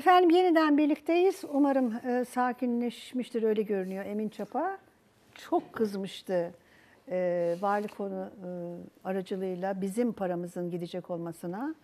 Efendim yeniden birlikteyiz. Umarım e, sakinleşmiştir öyle görünüyor Emin Çapa. Çok kızmıştı e, vali konu e, aracılığıyla bizim paramızın gidecek olmasına.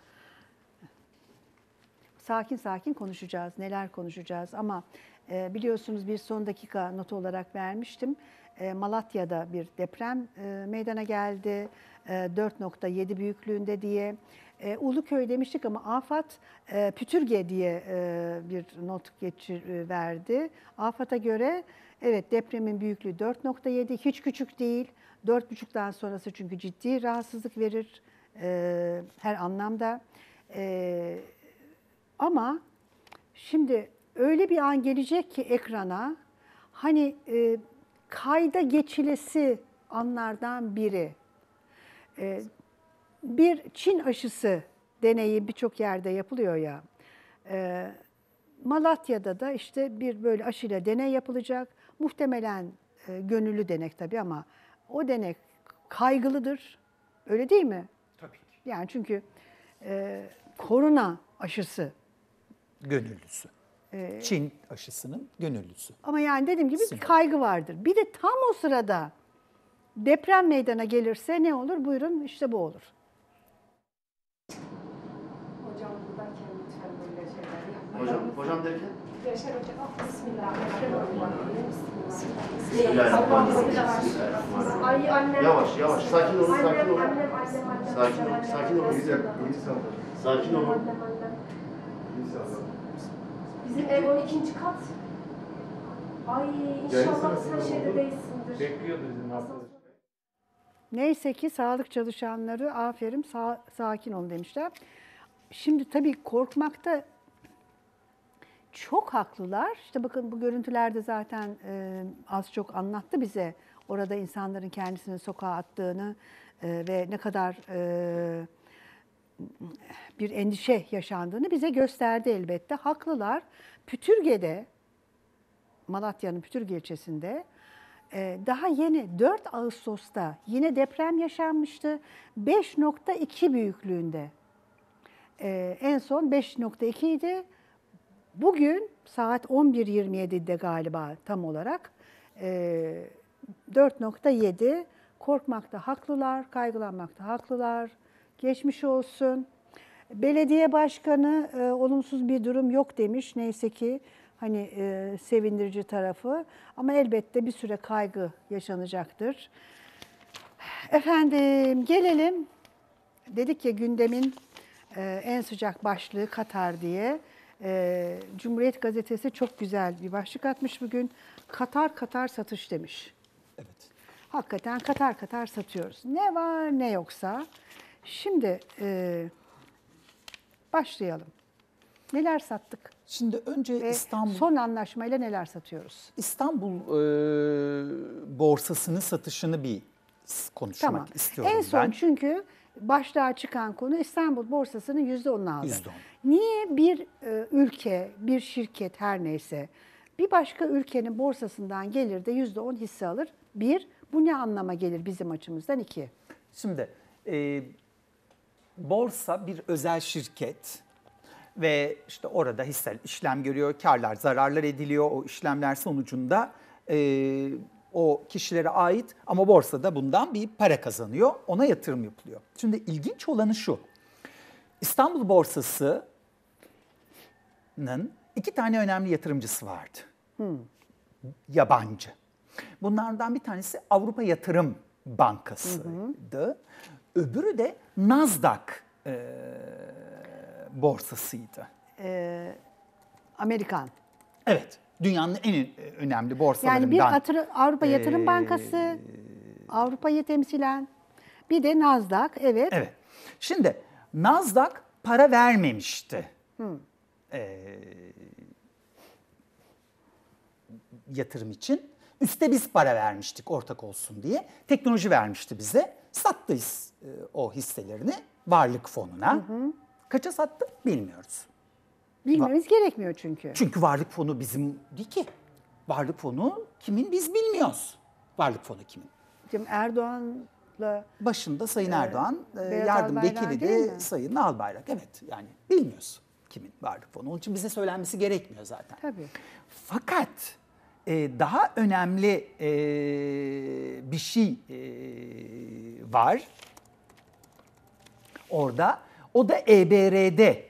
Sakin sakin konuşacağız, neler konuşacağız ama e, biliyorsunuz bir son dakika notu olarak vermiştim. E, Malatya'da bir deprem e, meydana geldi. E, 4.7 büyüklüğünde diye. E, Uluköy demiştik ama AFAD e, Pütürge diye e, bir not geçir, e, verdi. AFAD'a göre evet depremin büyüklüğü 4.7 hiç küçük değil. 4.5'dan sonrası çünkü ciddi rahatsızlık verir e, her anlamda. E, ama şimdi öyle bir an gelecek ki ekrana hani e, kayda geçilesi anlardan biri. E, bir Çin aşısı deneyi birçok yerde yapılıyor ya. E, Malatya'da da işte bir böyle aşıyla deney yapılacak. Muhtemelen e, gönüllü denek tabii ama o denek kaygılıdır. Öyle değil mi? Tabii Yani çünkü e, korona aşısı. Gönüllüsü. E, Çin aşısının gönüllüsü. Ama yani dediğim gibi bir kaygı vardır. Bir de tam o sırada deprem meydana gelirse ne olur? Buyurun işte bu olur. Hocam, hocam derken? Yaşar hocam. Ah, Bismillahirrahmanirrahim. Ay annem. Yavaş yavaş. Sakin olun, sakin olun. Sakin olun, sakin olun. Güzel, Sakin olun. Bizim ev on ikinci kat. Ay inşallah sen şeyde değilsindir. Bekliyordu bizim hafızı. Neyse ki sağlık çalışanları aferin sağ, sakin olun demişler. Şimdi tabii korkmakta çok haklılar. İşte bakın bu görüntülerde zaten e, az çok anlattı bize orada insanların kendisini sokağa attığını e, ve ne kadar e, bir endişe yaşandığını bize gösterdi elbette. Haklılar. Pütürge'de, Malatya'nın Pütürge ilçesinde e, daha yeni 4 Ağustos'ta yine deprem yaşanmıştı. 5.2 büyüklüğünde. E, en son 5.2 idi. Bugün saat 11.27'de galiba tam olarak 4.7 e, korkmakta haklılar, kaygılanmakta haklılar, geçmiş olsun. Belediye başkanı e, olumsuz bir durum yok demiş neyse ki hani e, sevindirici tarafı ama elbette bir süre kaygı yaşanacaktır. Efendim gelelim dedik ya gündemin e, en sıcak başlığı Katar diye e, Cumhuriyet Gazetesi çok güzel bir başlık atmış bugün. Katar Katar satış demiş. Evet. Hakikaten Katar Katar satıyoruz. Ne var ne yoksa. Şimdi e, başlayalım. Neler sattık? Şimdi önce Ve İstanbul son anlaşmayla neler satıyoruz? İstanbul e, borsasının satışını bir konuşmak tamam. istiyorum. En son ben. çünkü başlığa çıkan konu İstanbul borsasının yüzde %16. %10. Niye bir e, ülke, bir şirket her neyse bir başka ülkenin borsasından gelir de %10 hisse alır? Bir, bu ne anlama gelir bizim açımızdan? iki? Şimdi e, borsa bir özel şirket ve işte orada hisse işlem görüyor, karlar, zararlar ediliyor. O işlemler sonucunda e, o kişilere ait ama borsada bundan bir para kazanıyor. Ona yatırım yapılıyor. Şimdi ilginç olanı şu. İstanbul Borsası'nın iki tane önemli yatırımcısı vardı. Hmm. Yabancı. Bunlardan bir tanesi Avrupa Yatırım Bankası'ydı. Öbürü de Nasdaq e, borsasıydı. E, Amerikan. Evet dünyanın en e, önemli borsalarından. Yani bir yatırı, Avrupa Yatırım ee, Bankası, Avrupa'yı temsilen bir de Nasdaq evet. Evet. Şimdi Nasdaq para vermemişti. Ee, yatırım için. Üste biz para vermiştik ortak olsun diye. Teknoloji vermişti bize. Sattıyız e, o hisselerini varlık fonuna. Hı hı. Kaça sattık bilmiyoruz. Bilmemiz Va- gerekmiyor çünkü. Çünkü varlık fonu bizim değil ki. Varlık fonu kimin biz bilmiyoruz. Varlık fonu kimin? Şimdi Erdoğan'la Başında e, Sayın Erdoğan, e, yardım Albayrak vekili değil de Sayın Albayrak. Evet yani bilmiyoruz kimin varlık fonu. Onun için bize söylenmesi gerekmiyor zaten. tabii. Fakat e, daha önemli e, bir şey e, var orada. O da EBRD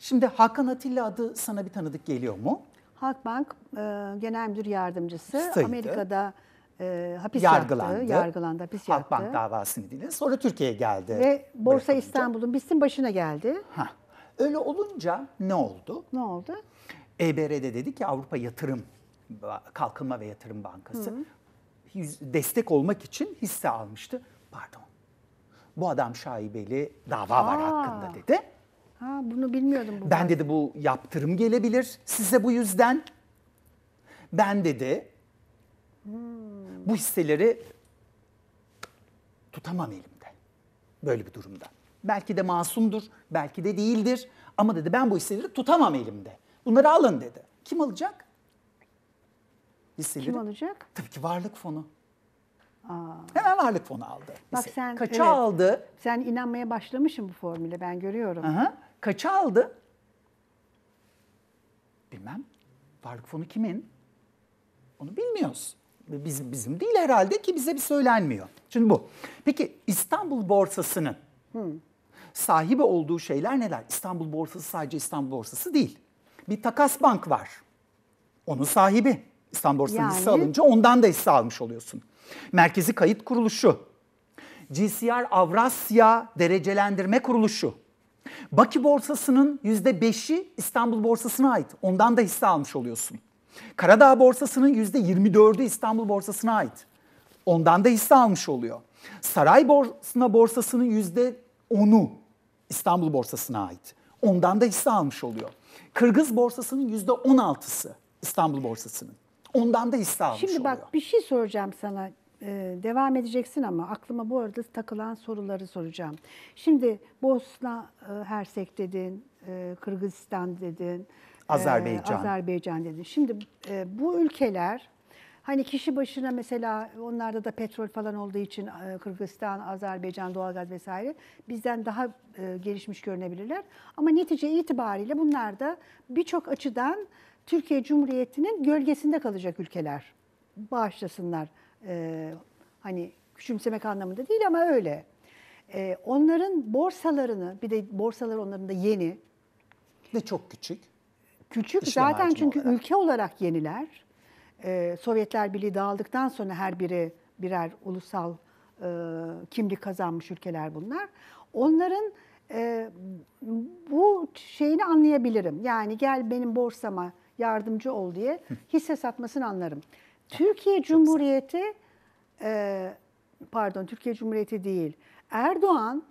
Şimdi Hakan Atilla adı sana bir tanıdık geliyor mu? Halkbank e, Genel Müdür Yardımcısı Sayıdı. Amerika'da e, hapis yargılandı. yattı. Yargılandı, hapis yattı. Halkbank davasını dinle. Sonra Türkiye'ye geldi. Ve Borsa İstanbul'un BIST'in başına geldi. Ha. Öyle olunca ne oldu? Ne oldu? EBR'de dedi ki Avrupa Yatırım Kalkınma ve Yatırım Bankası Hı. destek olmak için hisse almıştı. Pardon. Bu adam şaibeli dava Aa. var hakkında dedi. Ha, bunu bilmiyordum. Bu ben dedi bu yaptırım gelebilir size bu yüzden. Ben dedi hmm. bu hisseleri tutamam elimde. Böyle bir durumda. Belki de masumdur, belki de değildir. Ama dedi ben bu hisseleri tutamam elimde. Bunları alın dedi. Kim alacak? Hisseleri. Kim alacak? Tabii ki varlık fonu. Aa. Hemen varlık fonu aldı. Bak sen, Kaça evet, aldı? Sen inanmaya başlamışsın bu formüle ben görüyorum. Aha. Kaça aldı? Bilmem. Varlık fonu kimin? Onu bilmiyoruz. Bizim, bizim değil herhalde ki bize bir söylenmiyor. Şimdi bu. Peki İstanbul Borsası'nın hmm. sahibi olduğu şeyler neler? İstanbul Borsası sadece İstanbul Borsası değil. Bir takas bank var. Onun sahibi. İstanbul Borsası'nın yani... hisse alınca ondan da hisse almış oluyorsun. Merkezi Kayıt Kuruluşu. GCR Avrasya Derecelendirme Kuruluşu. Baki borsasının %5'i İstanbul borsasına ait. Ondan da hisse almış oluyorsun. Karadağ borsasının %24'ü İstanbul borsasına ait. Ondan da hisse almış oluyor. Saray borsasına borsasının %10'u İstanbul borsasına ait. Ondan da hisse almış oluyor. Kırgız borsasının %16'sı İstanbul borsasının. Ondan da hisse almış Şimdi bak oluyor. bir şey soracağım sana e, devam edeceksin ama aklıma bu arada takılan soruları soracağım. Şimdi Bosna e, Hersek dedin, e, Kırgızistan dedin, e, Azerbaycan. E, Azerbaycan dedin. Şimdi e, bu ülkeler Hani kişi başına mesela onlarda da petrol falan olduğu için e, Kırgızistan, Azerbaycan, doğalgaz vesaire bizden daha e, gelişmiş görünebilirler. Ama netice itibariyle bunlar da birçok açıdan Türkiye Cumhuriyeti'nin gölgesinde kalacak ülkeler. Bağışlasınlar e, hani küçümsemek anlamında değil ama öyle. E, onların borsalarını, bir de borsalar onların da yeni. Ve çok küçük. Küçük İşlem zaten çünkü olarak. ülke olarak yeniler. E, Sovyetler Birliği dağıldıktan sonra her biri birer ulusal e, kimlik kazanmış ülkeler bunlar. Onların e, bu şeyini anlayabilirim. Yani gel benim borsama yardımcı ol diye hisse satmasını anlarım. Türkiye Cumhuriyeti e, pardon Türkiye Cumhuriyeti değil. Erdoğan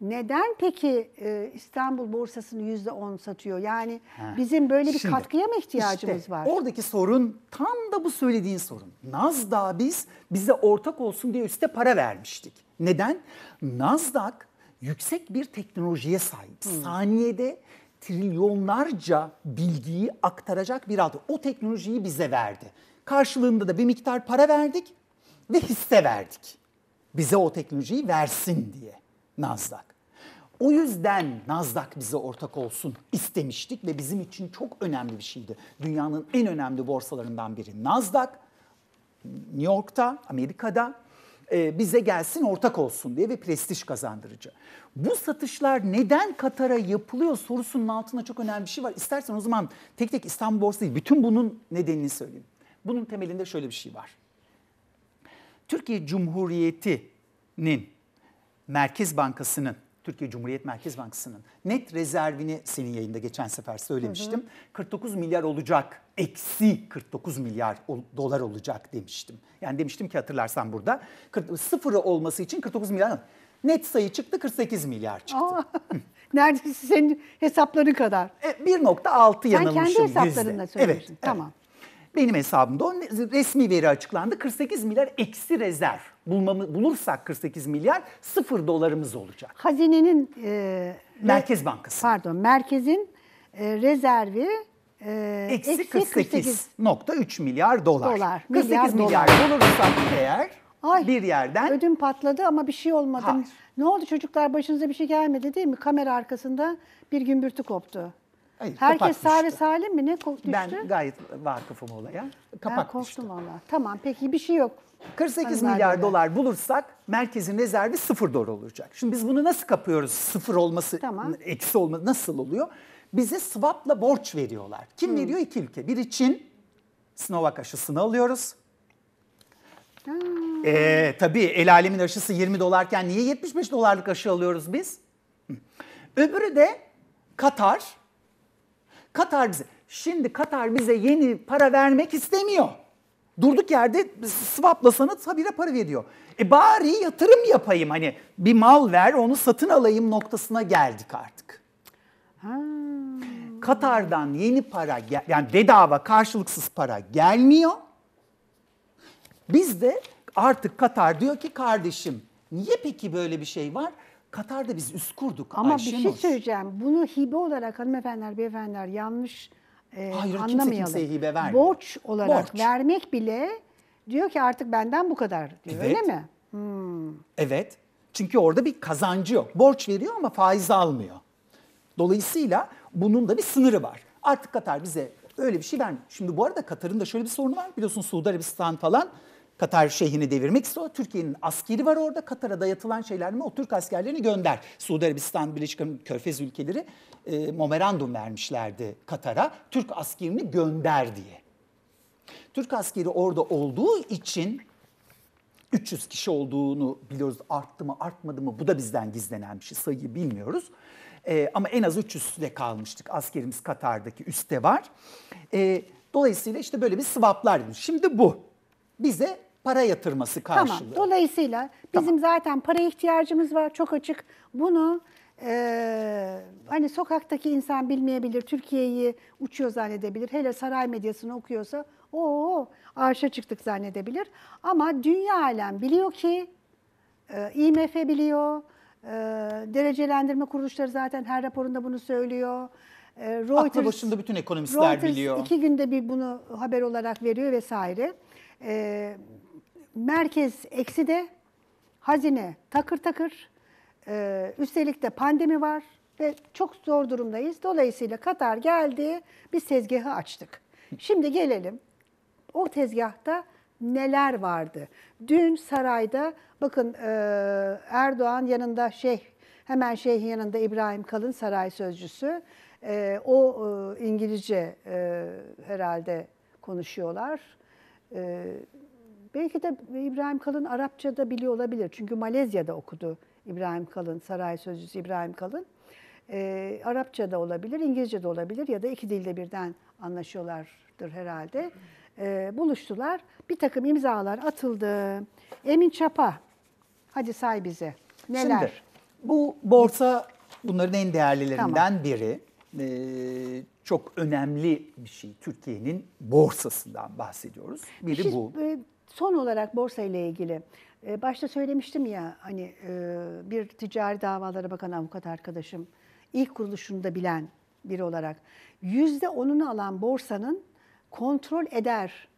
neden peki e, İstanbul borsasını yüzde on satıyor? Yani ha. bizim böyle bir Şimdi, katkıya mı ihtiyacımız işte, var? Oradaki sorun tam da bu söylediğin sorun. Nasdaq biz bize ortak olsun diye üste para vermiştik. Neden? Nasdaq yüksek bir teknolojiye sahip. Hmm. Saniyede trilyonlarca bilgiyi aktaracak bir adı. O teknolojiyi bize verdi. Karşılığında da bir miktar para verdik ve hisse verdik. Bize o teknolojiyi versin diye Nasdaq. O yüzden Nasdaq bize ortak olsun istemiştik ve bizim için çok önemli bir şeydi. Dünyanın en önemli borsalarından biri Nasdaq. New York'ta, Amerika'da e, bize gelsin ortak olsun diye ve prestij kazandırıcı. Bu satışlar neden Katar'a yapılıyor sorusunun altında çok önemli bir şey var. İstersen o zaman tek tek İstanbul Borsası değil, bütün bunun nedenini söyleyeyim. Bunun temelinde şöyle bir şey var. Türkiye Cumhuriyeti'nin Merkez Bankası'nın Türkiye Cumhuriyet Merkez Bankası'nın net rezervini senin yayında geçen sefer söylemiştim. Hı hı. 49 milyar olacak. Eksi 49 milyar dolar olacak demiştim. Yani demiştim ki hatırlarsan burada sıfırı olması için 49 milyar net sayı çıktı 48 milyar çıktı. Aa, neredeyse senin hesapların kadar. 1.6 e, yanılmışım. Sen kendi hesaplarınla söylüyorsun. Evet, tamam. Benim hesabımda o resmi veri açıklandı. 48 milyar eksi rezerv. Bulmamı, bulursak 48 milyar sıfır dolarımız olacak. Hazinenin... E, Merkez Bankası. Pardon, merkezin e, rezervi e, eksi, 48.3 milyar dolar. dolar 48 milyar, milyar dolar. bulursak eğer Ay, bir yerden... Ödüm patladı ama bir şey olmadı. Hayır. Ne oldu çocuklar başınıza bir şey gelmedi değil mi? Kamera arkasında bir gümbürtü koptu. Hayır, Herkes sağ salim mi? Ne düştü? Ben gayet vakıfım olaya. Kapak ben korktum düştü. valla. Tamam peki bir şey yok. 48 Anlar milyar dolar bulursak merkezi rezervi sıfır dolar olacak. Şimdi biz bunu nasıl kapıyoruz? Sıfır olması, tamam. eksi olması nasıl oluyor? Bize swapla borç veriyorlar. Kim hmm. veriyor? İki ülke. Biri Çin, Sinovac aşısını alıyoruz. Ee, tabii el alemin aşısı 20 dolarken niye 75 dolarlık aşı alıyoruz biz? Öbürü de Katar, Katar bize şimdi Katar bize yeni para vermek istemiyor. Durduk yerde swaplasanız habire para veriyor. E bari yatırım yapayım hani bir mal ver onu satın alayım noktasına geldik artık. Ha. Katar'dan yeni para yani bedava karşılıksız para gelmiyor. Biz de artık Katar diyor ki kardeşim niye peki böyle bir şey var? Katar'da biz üst kurduk. Ama Ayşe bir şey söyleyeceğim. Bunu hibe olarak hanımefendiler, beyefendiler yanlış e, Hayır, anlamayalım. kimse kimseye hibe vermiyor. Borç olarak Borç. vermek bile diyor ki artık benden bu kadar diyor. Evet. Öyle mi? Hmm. Evet. Çünkü orada bir kazancı yok. Borç veriyor ama faiz almıyor. Dolayısıyla bunun da bir sınırı var. Artık Katar bize öyle bir şey vermiyor. Şimdi bu arada Katar'ın da şöyle bir sorunu var. Biliyorsun Suudi Arabistan falan Katar şeyhini devirmek istiyor. Türkiye'nin askeri var orada. Katar'a dayatılan şeyler mi? O Türk askerlerini gönder. Suudi Arabistan, Birleşik Körfez ülkeleri e, memorandum vermişlerdi Katar'a. Türk askerini gönder diye. Türk askeri orada olduğu için 300 kişi olduğunu biliyoruz. Arttı mı artmadı mı bu da bizden gizlenen bir şey. Sayıyı bilmiyoruz. E, ama en az 300 de kalmıştık. Askerimiz Katar'daki üste var. E, dolayısıyla işte böyle bir swaplar. Şimdi bu bize para yatırması karşılığı. Tamam. Dolayısıyla bizim tamam. zaten para ihtiyacımız var çok açık. Bunu ee, hani sokaktaki insan bilmeyebilir, Türkiye'yi uçuyor zannedebilir. Hele saray medyasını okuyorsa o arşa çıktık zannedebilir. Ama dünya alem biliyor ki, e, IMF biliyor, e, derecelendirme kuruluşları zaten her raporunda bunu söylüyor. E, Reuters, Aklı başında bütün ekonomistler Reuters biliyor. iki günde bir bunu haber olarak veriyor vesaire. E, merkez eksi de hazine takır takır. Ee, üstelik de pandemi var ve çok zor durumdayız. Dolayısıyla Katar geldi, biz tezgahı açtık. Şimdi gelelim o tezgahta neler vardı? Dün sarayda bakın e, Erdoğan yanında şeyh, hemen şeyh yanında İbrahim Kalın saray sözcüsü. E, o e, İngilizce herhalde konuşuyorlar. E, Belki de İbrahim Kalın Arapça da biliyor olabilir. Çünkü Malezya'da okudu İbrahim Kalın, saray sözcüsü İbrahim Kalın. E, ee, Arapça da olabilir, İngilizce de olabilir ya da iki dilde birden anlaşıyorlardır herhalde. E, buluştular, bir takım imzalar atıldı. Emin Çapa, hadi say bize neler? Şimdi, bu borsa bunların en değerlilerinden tamam. biri. Ee, çok önemli bir şey. Türkiye'nin borsasından bahsediyoruz. Biri Siz, bu. E, Son olarak borsa ile ilgili e, başta söylemiştim ya hani e, bir ticari davalara bakan avukat arkadaşım ilk kuruluşunu da bilen biri olarak yüzde onunu alan borsanın kontrol eder.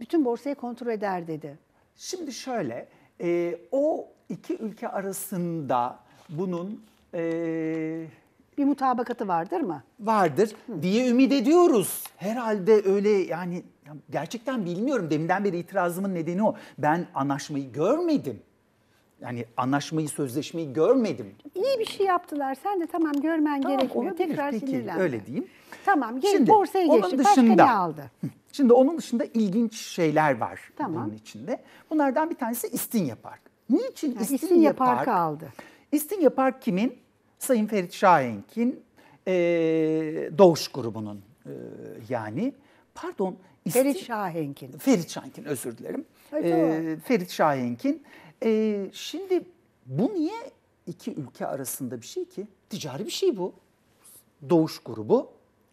Bütün borsayı kontrol eder dedi. Şimdi şöyle e, o iki ülke arasında bunun bir mutabakatı vardır mı? Vardır diye ümit ediyoruz. Herhalde öyle yani ya gerçekten bilmiyorum. Deminden beri itirazımın nedeni o. Ben anlaşmayı görmedim. Yani anlaşmayı, sözleşmeyi görmedim. İyi bir şey yaptılar. Sen de tamam görmen tamam, gerekmiyor. Olabilir. Tekrar Peki, öyle diyeyim. Tamam, gel, Şimdi, borsaya geçti. Dışında, Başka ne aldı? Şimdi onun dışında ilginç şeyler var tamam. bunun içinde. Bunlardan bir tanesi İstinye Park. Niçin yani İstinye, İstinye Park? Park'ı aldı. İstinye Park kimin? Sayın Ferit Şahenk'in e, Doğuş grubunun e, yani. Pardon Ferit Şahenkin. Ferit Şahenkin özür dilerim. E, ee, Ferit Şahenkin. Ee, şimdi bu niye iki ülke arasında bir şey ki? Ticari bir şey bu. Doğuş grubu.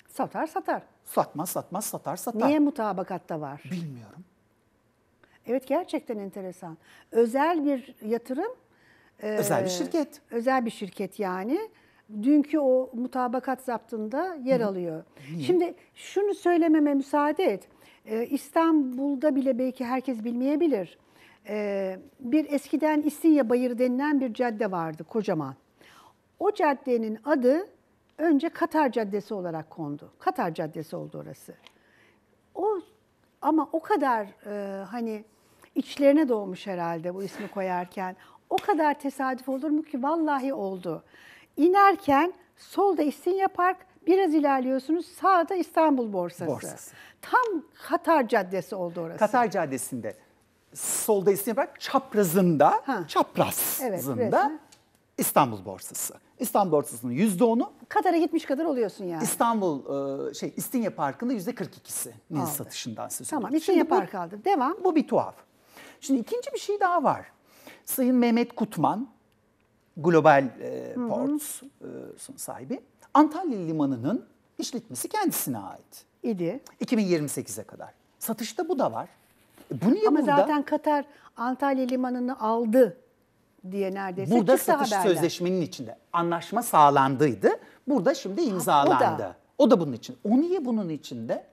Satar satar. Satmaz satmaz satar satar. Niye mutabakatta var? Bilmiyorum. Evet gerçekten enteresan. Özel bir yatırım. E, özel bir şirket. özel bir şirket yani. Dünkü o mutabakat zaptında yer Hı. alıyor. Niye? Şimdi şunu söylememe müsaade et. Ee, İstanbul'da bile belki herkes bilmeyebilir. Ee, bir eskiden İstinye Bayırı denilen bir cadde vardı kocaman. O caddenin adı önce Katar Caddesi olarak kondu. Katar Caddesi oldu orası. O ama o kadar e, hani içlerine doğmuş herhalde bu ismi koyarken. O kadar tesadüf olur mu ki vallahi oldu. İnerken solda İstinye Park, Biraz ilerliyorsunuz sağda İstanbul Borsası. Borsası. Tam Katar Caddesi oldu orası. Katar Caddesi'nde. Solda İstinyepak çaprazında, ha. çaprazında evet, İstanbul Borsası. İstanbul Borsası'nın yüzde %10'u. Katar'a gitmiş kadar oluyorsun yani. İstanbul e, şey İstinye Parkı'nda yüzde %42'si nil satışından söz Tamam İstinye Park aldı. Devam. Bu bir tuhaf. Şimdi ikinci bir şey daha var. Sayın Mehmet Kutman, Global e, Ports e, sahibi. Antalya Limanı'nın işletmesi kendisine ait. İdi. 2028'e kadar. Satışta bu da var. E bu niye Ama burada? zaten Katar Antalya Limanı'nı aldı diye neredeyse Burada satış haberler. sözleşmenin içinde anlaşma sağlandıydı. Burada şimdi imzalandı. Ha, o, da. o da bunun için. O niye bunun içinde?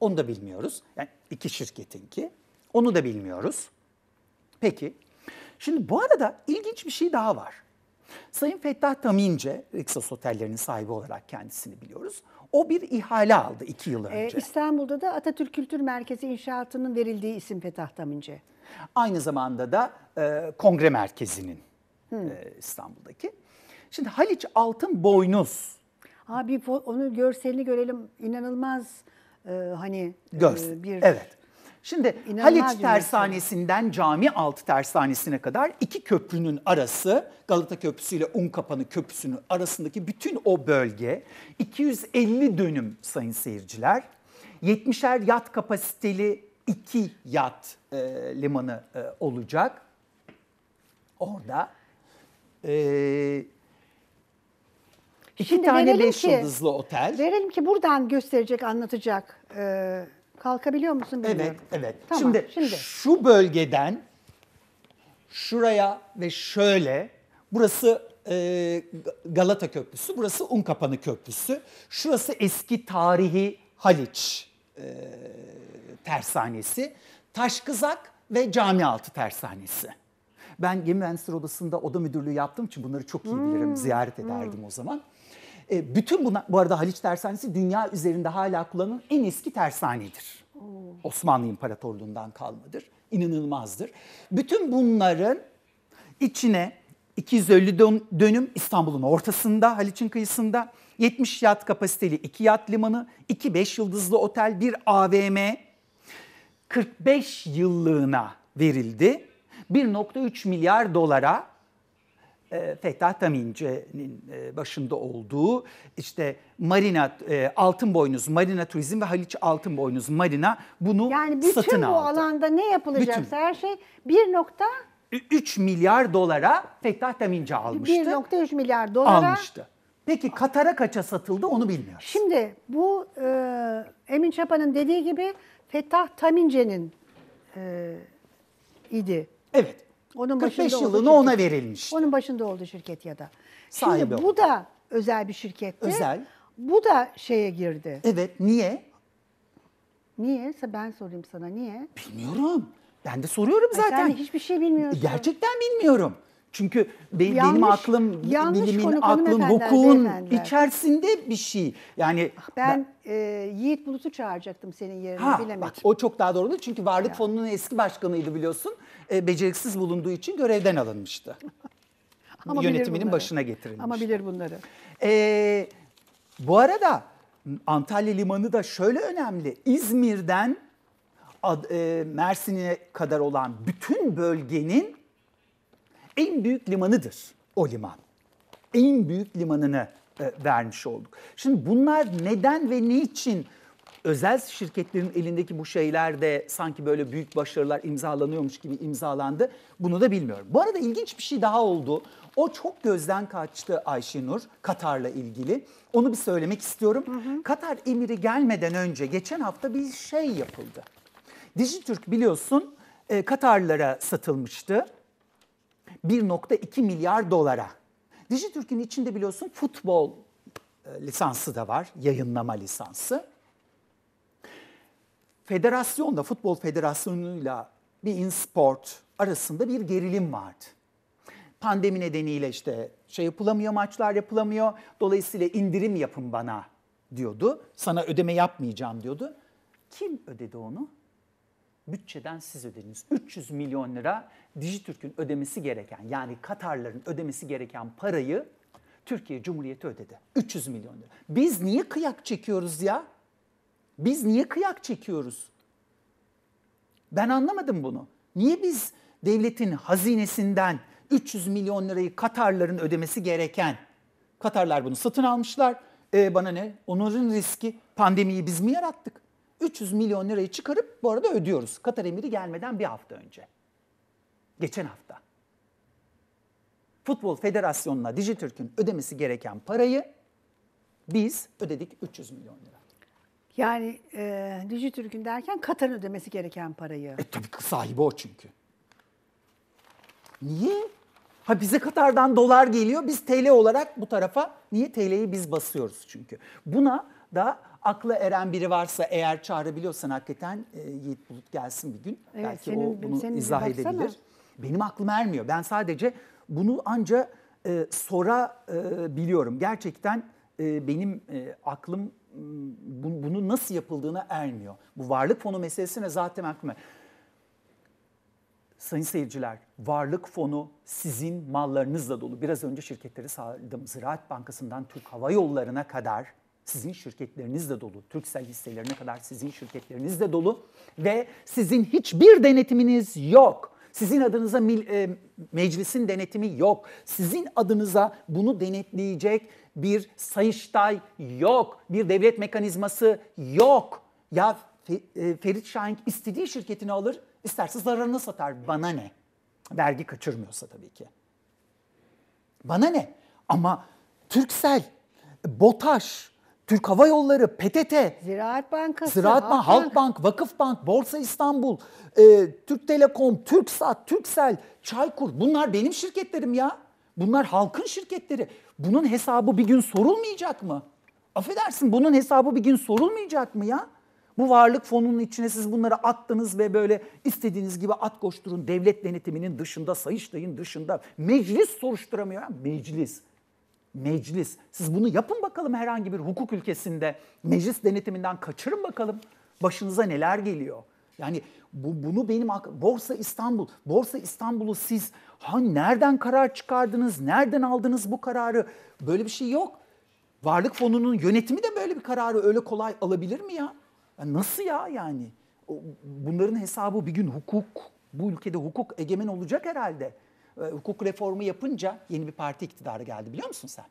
Onu da bilmiyoruz. Yani iki şirketinki. Onu da bilmiyoruz. Peki. Şimdi bu arada ilginç bir şey daha var. Sayın Fettah Tamince, Rixos Otellerinin sahibi olarak kendisini biliyoruz. O bir ihale aldı iki yıl ee, önce. Ee, İstanbul'da da Atatürk Kültür Merkezi inşaatının verildiği isim Fettah Tamince. Aynı zamanda da e, kongre merkezinin e, hmm. e, İstanbul'daki. Şimdi Haliç Altın Boynuz. Abi onu görselini görelim. İnanılmaz e, hani e, Görsel. E, bir evet. Şimdi İnanılmaz Haliç Tersanesi'nden Cami Altı Tersanesi'ne kadar iki köprünün arası Galata Köprüsü ile Unkapanı Köprüsü'nün arasındaki bütün o bölge 250 dönüm sayın seyirciler. 70'er yat kapasiteli iki yat e, limanı e, olacak. Orada e, iki Şimdi tane beş ki, yıldızlı otel. Verelim ki buradan gösterecek, anlatacak e, Kalkabiliyor musun bilmiyorum. Evet, evet. Tamam, şimdi, şimdi şu bölgeden şuraya ve şöyle burası e, Galata Köprüsü, burası Unkapanı Köprüsü. Şurası eski tarihi Haliç e, tersanesi. Taşkızak ve Camialtı tersanesi. Ben gemi mühendisleri odasında oda müdürlüğü yaptığım için bunları çok iyi bilirim. Hmm. Ziyaret ederdim hmm. o zaman. E, bütün buna, bu arada Haliç Tersanesi dünya üzerinde hala kullanılan en eski tersanedir. Osmanlı İmparatorluğundan kalmadır. İnanılmazdır. Bütün bunların içine 250 dönüm İstanbul'un ortasında, Haliç'in kıyısında 70 yat kapasiteli 2 yat limanı, 2 5 yıldızlı otel, bir AVM 45 yıllığına verildi. 1.3 milyar dolara e, Tamince'nin e, başında olduğu işte Marina e, Altın Boynuz Marina Turizm ve Haliç Altın Boynuz Marina bunu yani bütün satın bu alanda ne yapılacaksa bütün. her şey bir nokta 3 milyar dolara Fettah Tamince almıştı. 1.3 milyar dolara almıştı. Peki Katar'a kaça satıldı onu bilmiyoruz. Şimdi bu e, Emin Çapa'nın dediği gibi Fettah Tamince'nin e, idi. Evet. Onun 45 yılını ona verilmiş. Onun başında oldu şirket ya da. Sahibi Şimdi bu oldu. da özel bir şirketti. Özel. Bu da şeye girdi. Evet niye? Niye? Ben sorayım sana niye? Bilmiyorum. Ben de soruyorum zaten. Ay sen hiçbir şey bilmiyorsun. Gerçekten bilmiyorum. Çünkü be, yanlış, benim aklım, yanlış bilimin, konu, aklım, hukukun içerisinde bir şey. Yani ah, ben, ben e, Yiğit Bulut'u çağıracaktım senin yerine ha, bilemedim. Bak, o çok daha doğru çünkü Varlık ya. Fonu'nun eski başkanıydı biliyorsun. E, beceriksiz bulunduğu için görevden alınmıştı. Ama Yönetiminin başına getirilmişti. Ama bilir bunları. E, bu arada Antalya Limanı da şöyle önemli. İzmir'den e, Mersin'e kadar olan bütün bölgenin en büyük limanıdır o liman. En büyük limanını e, vermiş olduk. Şimdi bunlar neden ve niçin özel şirketlerin elindeki bu şeyler de sanki böyle büyük başarılar imzalanıyormuş gibi imzalandı. Bunu da bilmiyorum. Bu arada ilginç bir şey daha oldu. O çok gözden kaçtı Ayşenur Katar'la ilgili. Onu bir söylemek istiyorum. Hı hı. Katar emiri gelmeden önce geçen hafta bir şey yapıldı. Dijitürk biliyorsun e, Katarlara satılmıştı. 1.2 milyar dolara. Dijitürk'ün içinde biliyorsun futbol e, lisansı da var, yayınlama lisansı. Federasyonla, futbol federasyonuyla bir insport arasında bir gerilim vardı. Pandemi nedeniyle işte şey yapılamıyor, maçlar yapılamıyor. Dolayısıyla indirim yapın bana diyordu. Sana ödeme yapmayacağım diyordu. Kim ödedi onu? bütçeden siz ödediniz. 300 milyon lira Dijitürk'ün ödemesi gereken yani Katarların ödemesi gereken parayı Türkiye Cumhuriyeti ödedi. 300 milyon lira. Biz niye kıyak çekiyoruz ya? Biz niye kıyak çekiyoruz? Ben anlamadım bunu. Niye biz devletin hazinesinden 300 milyon lirayı Katarların ödemesi gereken Katarlar bunu satın almışlar. E bana ne? Onların riski. Pandemiyi biz mi yarattık? 300 milyon lirayı çıkarıp bu arada ödüyoruz. Katar emiri gelmeden bir hafta önce. Geçen hafta. Futbol Federasyonu'na Dijitürk'ün ödemesi gereken parayı biz ödedik 300 milyon lira. Yani e, Dijitürk'ün derken Katar'ın ödemesi gereken parayı. E tabii sahibi o çünkü. Niye? Ha bize Katar'dan dolar geliyor. Biz TL olarak bu tarafa niye TL'yi biz basıyoruz çünkü. Buna da Akla eren biri varsa eğer çağırabiliyorsan hakikaten e, Yiğit Bulut gelsin bir gün. Evet, Belki senin, o bunu senin izah edebilir. Benim aklım ermiyor. Ben sadece bunu anca e, sorabiliyorum. E, Gerçekten e, benim e, aklım bu, bunu nasıl yapıldığına ermiyor. Bu varlık fonu meselesine zaten aklıma. Sayın seyirciler, varlık fonu sizin mallarınızla dolu. Biraz önce şirketleri sardım. Ziraat Bankası'ndan Türk Hava Yolları'na kadar sizin şirketleriniz de dolu. Türksel hisselerine kadar sizin şirketleriniz de dolu ve sizin hiçbir denetiminiz yok. Sizin adınıza e, meclisin denetimi yok. Sizin adınıza bunu denetleyecek bir sayıştay yok. Bir devlet mekanizması yok. Ya e, Ferit Şahin istediği şirketini alır, isterse zararını satar. Bana ne? Vergi kaçırmıyorsa tabii ki. Bana ne? Ama Türksel, BOTAŞ, Türk Hava Yolları, PTT, Ziraat Bankası, Ziraat Bank, Halk Bank, Vakıf Bank, Borsa İstanbul, e, Türk Telekom, Türksat, Türksel, Çaykur bunlar benim şirketlerim ya. Bunlar halkın şirketleri. Bunun hesabı bir gün sorulmayacak mı? Affedersin bunun hesabı bir gün sorulmayacak mı ya? Bu varlık fonunun içine siz bunları attınız ve böyle istediğiniz gibi at koşturun. Devlet denetiminin dışında, Sayıştay'ın dışında. Meclis soruşturamıyor. Ya. Meclis meclis. Siz bunu yapın bakalım herhangi bir hukuk ülkesinde. Meclis denetiminden kaçırın bakalım. Başınıza neler geliyor? Yani bu, bunu benim Borsa İstanbul, Borsa İstanbul'u siz ha nereden karar çıkardınız? Nereden aldınız bu kararı? Böyle bir şey yok. Varlık Fonu'nun yönetimi de böyle bir kararı öyle kolay alabilir mi ya? ya nasıl ya yani? Bunların hesabı bir gün hukuk, bu ülkede hukuk egemen olacak herhalde. E, hukuk reformu yapınca yeni bir parti iktidarı geldi biliyor musun sen?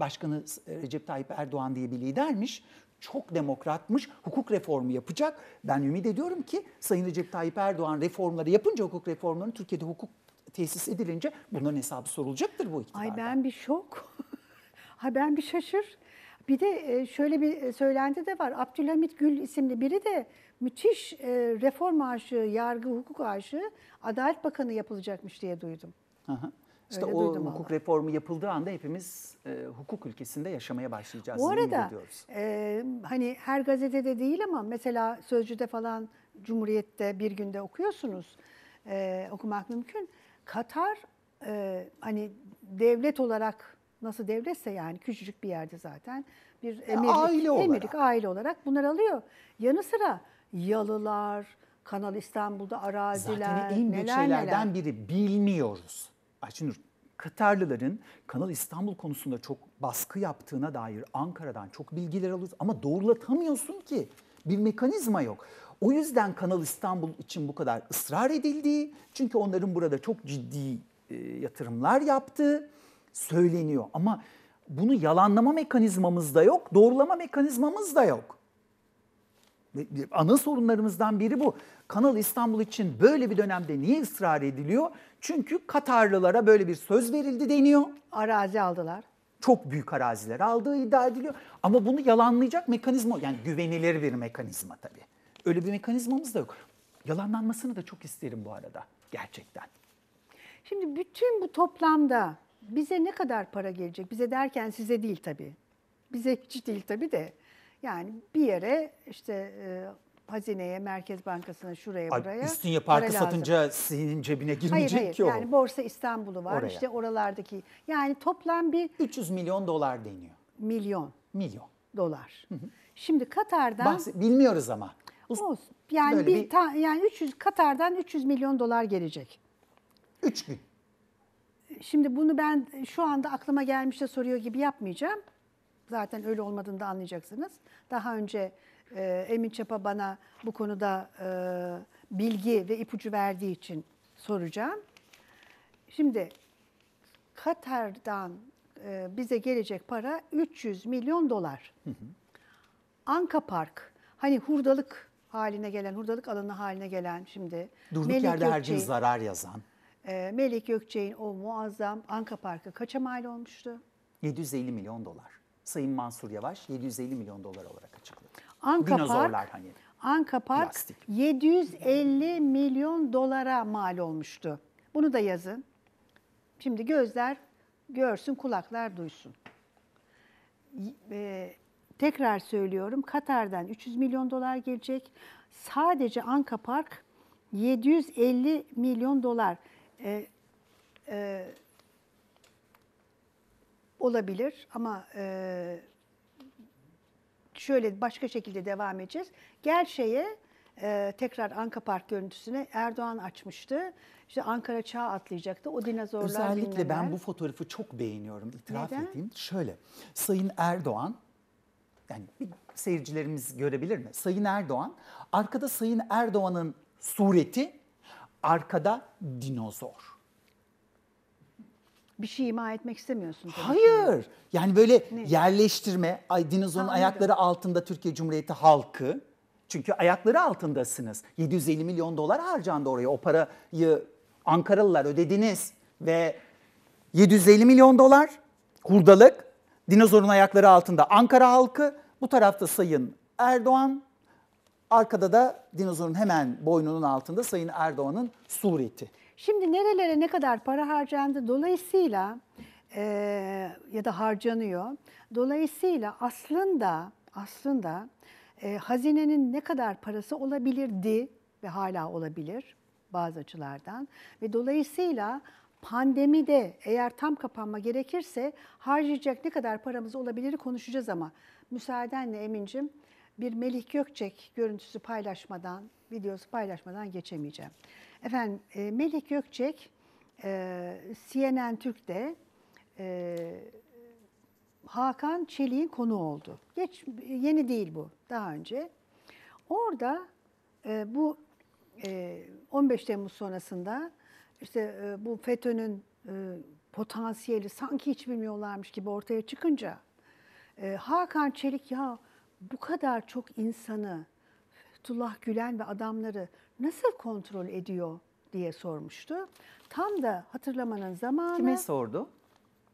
Başkanı e, Recep Tayyip Erdoğan diye bir lidermiş. Çok demokratmış, hukuk reformu yapacak. Ben ümit ediyorum ki Sayın Recep Tayyip Erdoğan reformları yapınca hukuk reformlarını Türkiye'de hukuk tesis edilince bunların hesabı sorulacaktır bu iktidarda. Ay ben bir şok. Ay ben bir şaşır. Bir de e, şöyle bir söylendi de var. Abdülhamit Gül isimli biri de müthiş e, reform aşığı, yargı hukuk aşığı Adalet Bakanı yapılacakmış diye duydum. Aha. İşte Öyle o hukuk valla. reformu yapıldığı anda hepimiz e, hukuk ülkesinde yaşamaya başlayacağız. Bu arada e, hani her gazetede değil ama mesela Sözcü'de falan Cumhuriyet'te bir günde okuyorsunuz. E, okumak mümkün. Katar e, hani devlet olarak nasıl devletse yani küçücük bir yerde zaten bir e, emirlik, aile olarak. emirlik aile olarak bunlar alıyor. Yanı sıra yalılar, Kanal İstanbul'da araziler, Zaten en büyük şeylerden neler. biri bilmiyoruz. Açınur, Katarlıların Kanal İstanbul konusunda çok baskı yaptığına dair Ankara'dan çok bilgiler alıyoruz ama doğrulatamıyorsun ki. Bir mekanizma yok. O yüzden Kanal İstanbul için bu kadar ısrar edildiği, çünkü onların burada çok ciddi e, yatırımlar yaptığı söyleniyor. Ama bunu yalanlama mekanizmamız da yok, doğrulama mekanizmamız da yok. Ana sorunlarımızdan biri bu. Kanal İstanbul için böyle bir dönemde niye ısrar ediliyor? Çünkü Katarlılara böyle bir söz verildi deniyor. Arazi aldılar. Çok büyük araziler aldığı iddia ediliyor. Ama bunu yalanlayacak mekanizma, yani güvenilir bir mekanizma tabii. Öyle bir mekanizmamız da yok. Yalanlanmasını da çok isterim bu arada gerçekten. Şimdi bütün bu toplamda bize ne kadar para gelecek? Bize derken size değil tabii. Bize hiç değil tabii de yani bir yere işte e, hazineye, Merkez Bankası'na, şuraya, Abi, buraya. İstinye Parkı satınca lazım. senin cebine girmeyecek hayır, hayır. ki o. Yani Borsa İstanbul'u var oraya. işte oralardaki. Yani toplam bir... 300 milyon dolar deniyor. Milyon. Milyon. Dolar. Hı hı. Şimdi Katar'dan... Bahse bilmiyoruz ama. Olsun. Yani bir, bir ta, yani 300 Katar'dan 300 milyon dolar gelecek. 3 gün. Şimdi bunu ben şu anda aklıma gelmiş de soruyor gibi yapmayacağım. Zaten öyle olmadığını da anlayacaksınız. Daha önce e, Emin Çapa bana bu konuda e, bilgi ve ipucu verdiği için soracağım. Şimdi Katar'dan e, bize gelecek para 300 milyon dolar. Anka Park, hani hurdalık haline gelen, hurdalık alanı haline gelen şimdi. Durduk Melik yerde her gün zarar yazan. E, Melik Gökçe'nin o muazzam Anka Parkı kaça mal olmuştu? 750 milyon dolar. Sayın Mansur Yavaş 750 milyon dolar olarak açıkladı. Anka Dinozorlar Park, hani. Anka Park plastik. 750 milyon dolara mal olmuştu. Bunu da yazın. Şimdi gözler görsün, kulaklar duysun. Ee, tekrar söylüyorum Katar'dan 300 milyon dolar gelecek. Sadece Anka Park 750 milyon dolar. Ee, e, e olabilir ama e, şöyle başka şekilde devam edeceğiz. Gel şeye e, tekrar Anka Park görüntüsüne Erdoğan açmıştı. İşte Ankara Çağ atlayacaktı. O dinozorlar Özellikle dinlenler. ben bu fotoğrafı çok beğeniyorum İtiraf Neden? edeyim. Şöyle Sayın Erdoğan yani seyircilerimiz görebilir mi? Sayın Erdoğan arkada Sayın Erdoğan'ın sureti arkada dinozor bir şey ima etmek istemiyorsun. Hayır. Ki. Yani böyle ne? yerleştirme, dinozorun ayakları altında Türkiye Cumhuriyeti halkı. Çünkü ayakları altındasınız. 750 milyon dolar harcandı oraya. O parayı Ankaralılar ödediniz ve 750 milyon dolar hurdalık dinozorun ayakları altında Ankara halkı. Bu tarafta Sayın Erdoğan, arkada da dinozorun hemen boynunun altında Sayın Erdoğan'ın sureti. Şimdi nerelere ne kadar para harcandı dolayısıyla e, ya da harcanıyor. Dolayısıyla aslında aslında e, hazinenin ne kadar parası olabilirdi ve hala olabilir bazı açılardan ve dolayısıyla pandemide eğer tam kapanma gerekirse harcayacak ne kadar paramız olabilir konuşacağız ama müsaadenle Emin'cim bir Melih Gökçek görüntüsü paylaşmadan, videosu paylaşmadan geçemeyeceğim. Efendim e, Melih Gökçek e, CNN Türk'te e, Hakan Çelik'in konu oldu. Geç Yeni değil bu, daha önce. Orada e, bu 15 Temmuz sonrasında işte bu FETÖ'nün potansiyeli sanki hiç bilmiyorlarmış gibi ortaya çıkınca Hakan Çelik ya bu kadar çok insanı Fethullah Gülen ve adamları nasıl kontrol ediyor diye sormuştu. Tam da hatırlamanın zamanı. Kime sordu?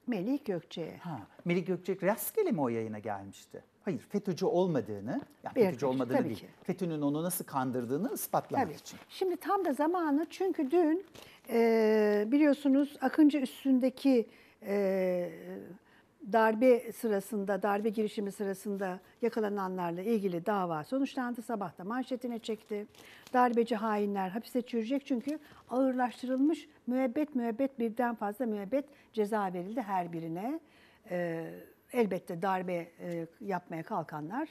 Melih Gökçe'ye. Ha, Melih Gökçe rastgele mi o yayına gelmişti? Hayır, FETÖ'cü olmadığını, yani FETÖ'cü olmadığını tabii değil, ki. FETÖ'nün onu nasıl kandırdığını ispatlamak tabii. için. Şimdi tam da zamanı çünkü dün e, biliyorsunuz Akıncı üstündeki e, darbe sırasında, darbe girişimi sırasında yakalananlarla ilgili dava sonuçlandı. Sabah da manşetine çekti. Darbeci hainler hapise çürüyecek çünkü ağırlaştırılmış müebbet müebbet birden fazla müebbet ceza verildi her birine. Ee, elbette darbe e, yapmaya kalkanlar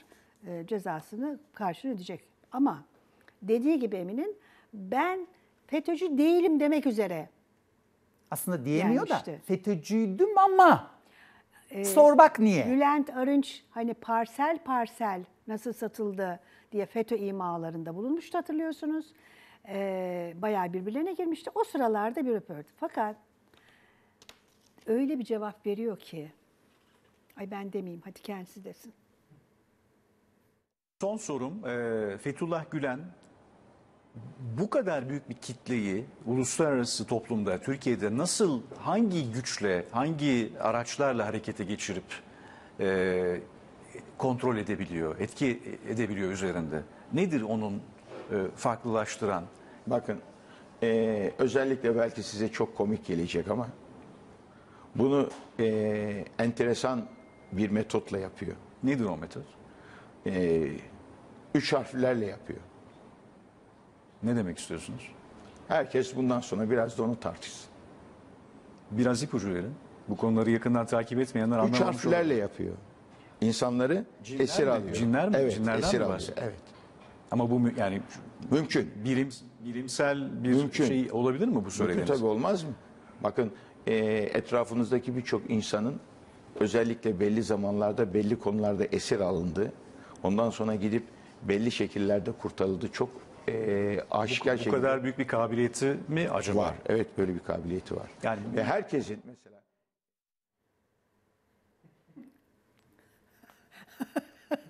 e, cezasını karşılığını ödeyecek. Ama dediği gibi Emin'in ben FETÖ'cü değilim demek üzere aslında diyemiyor yani da FETÖ'cüydüm ama e, niye? Bülent Arınç hani parsel parsel nasıl satıldı diye FETÖ imalarında bulunmuştu hatırlıyorsunuz. E, bayağı birbirlerine girmişti. O sıralarda bir röportaj. Fakat öyle bir cevap veriyor ki, ay ben demeyeyim hadi kendisi desin. Son sorum e, Fethullah Gülen bu kadar büyük bir kitleyi uluslararası toplumda Türkiye'de nasıl hangi güçle hangi araçlarla harekete geçirip e, kontrol edebiliyor, etki edebiliyor üzerinde? Nedir onun e, farklılaştıran? Bakın e, özellikle belki size çok komik gelecek ama bunu e, enteresan bir metotla yapıyor. Nedir o metot? E, üç harflerle yapıyor. Ne demek istiyorsunuz? Herkes bundan sonra biraz da onu tartışsın. Biraz ipucu verin. Bu konuları yakından takip etmeyenler Üç anlamamış olur. Üç harflerle yapıyor. İnsanları Cinler esir mi? alıyor. Cinler mi? Evet, Cinlerden esir mi alıyor. Evet. Ama bu yani mümkün. Bilim, bilimsel bir mümkün. şey olabilir mi bu söylediğiniz? Mümkün tabii olmaz mı? Bakın e, etrafınızdaki birçok insanın özellikle belli zamanlarda belli konularda esir alındı. Ondan sonra gidip belli şekillerde kurtarıldı. Çok e, aşikar bu, bu kadar büyük bir kabiliyeti mi acaba? Var, evet böyle bir kabiliyeti var. Yani Ve herkesin mesela...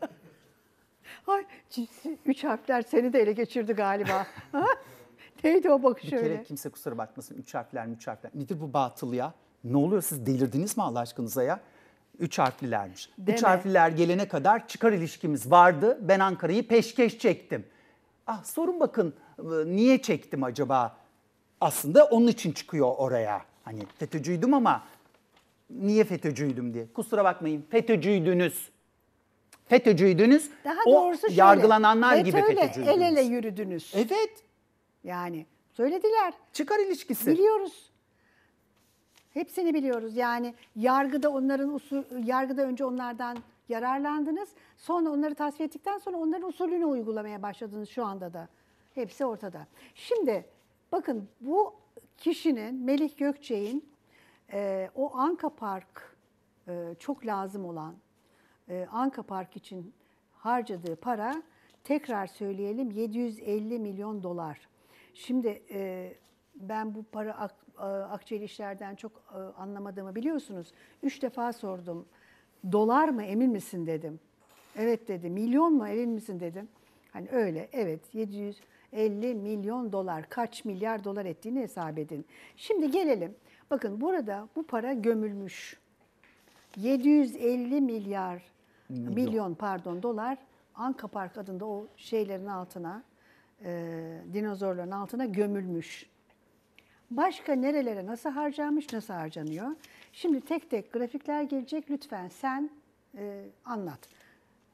Ay üç harfler seni de ele geçirdi galiba. Neydi o bakış bir öyle? Kere kimse kusura bakmasın. Üç harfler, mi üç harfler. Nedir bu batıl ya? Ne oluyor siz delirdiniz mi Allah aşkınıza ya? Üç harflilermiş. Deme. Üç harfliler gelene kadar çıkar ilişkimiz vardı. Ben Ankara'yı peşkeş çektim. Ah sorun bakın ıı, niye çektim acaba? Aslında onun için çıkıyor oraya. Hani FETÖ'cüydüm ama niye FETÖ'cüydüm diye. Kusura bakmayın FETÖ'cüydünüz. FETÖ'cüydünüz. Daha o doğrusu şöyle, yargılananlar gibi FETÖ'cüydünüz. el ele yürüdünüz. Evet. Yani söylediler. Çıkar ilişkisi. Biliyoruz. Hepsini biliyoruz. Yani yargıda onların usul, yargıda önce onlardan yararlandınız. Sonra onları tasfiye ettikten sonra onların usulünü uygulamaya başladınız şu anda da. Hepsi ortada. Şimdi bakın bu kişinin Melih Gökçe'nin e, o Anka Park e, çok lazım olan e, Anka Park için harcadığı para tekrar söyleyelim 750 milyon dolar. Şimdi e, ben bu para ak, e, Akçeli işlerden çok e, anlamadığımı biliyorsunuz. Üç defa sordum Dolar mı emin misin dedim. Evet dedi. Milyon mu emin misin dedim. Hani öyle evet 750 milyon dolar kaç milyar dolar ettiğini hesap edin. Şimdi gelelim. Bakın burada bu para gömülmüş. 750 milyar milyon, milyon pardon dolar Anka Park adında o şeylerin altına e, dinozorların altına gömülmüş. Başka nerelere nasıl harcanmış, nasıl harcanıyor? Şimdi tek tek grafikler gelecek. Lütfen sen e, anlat.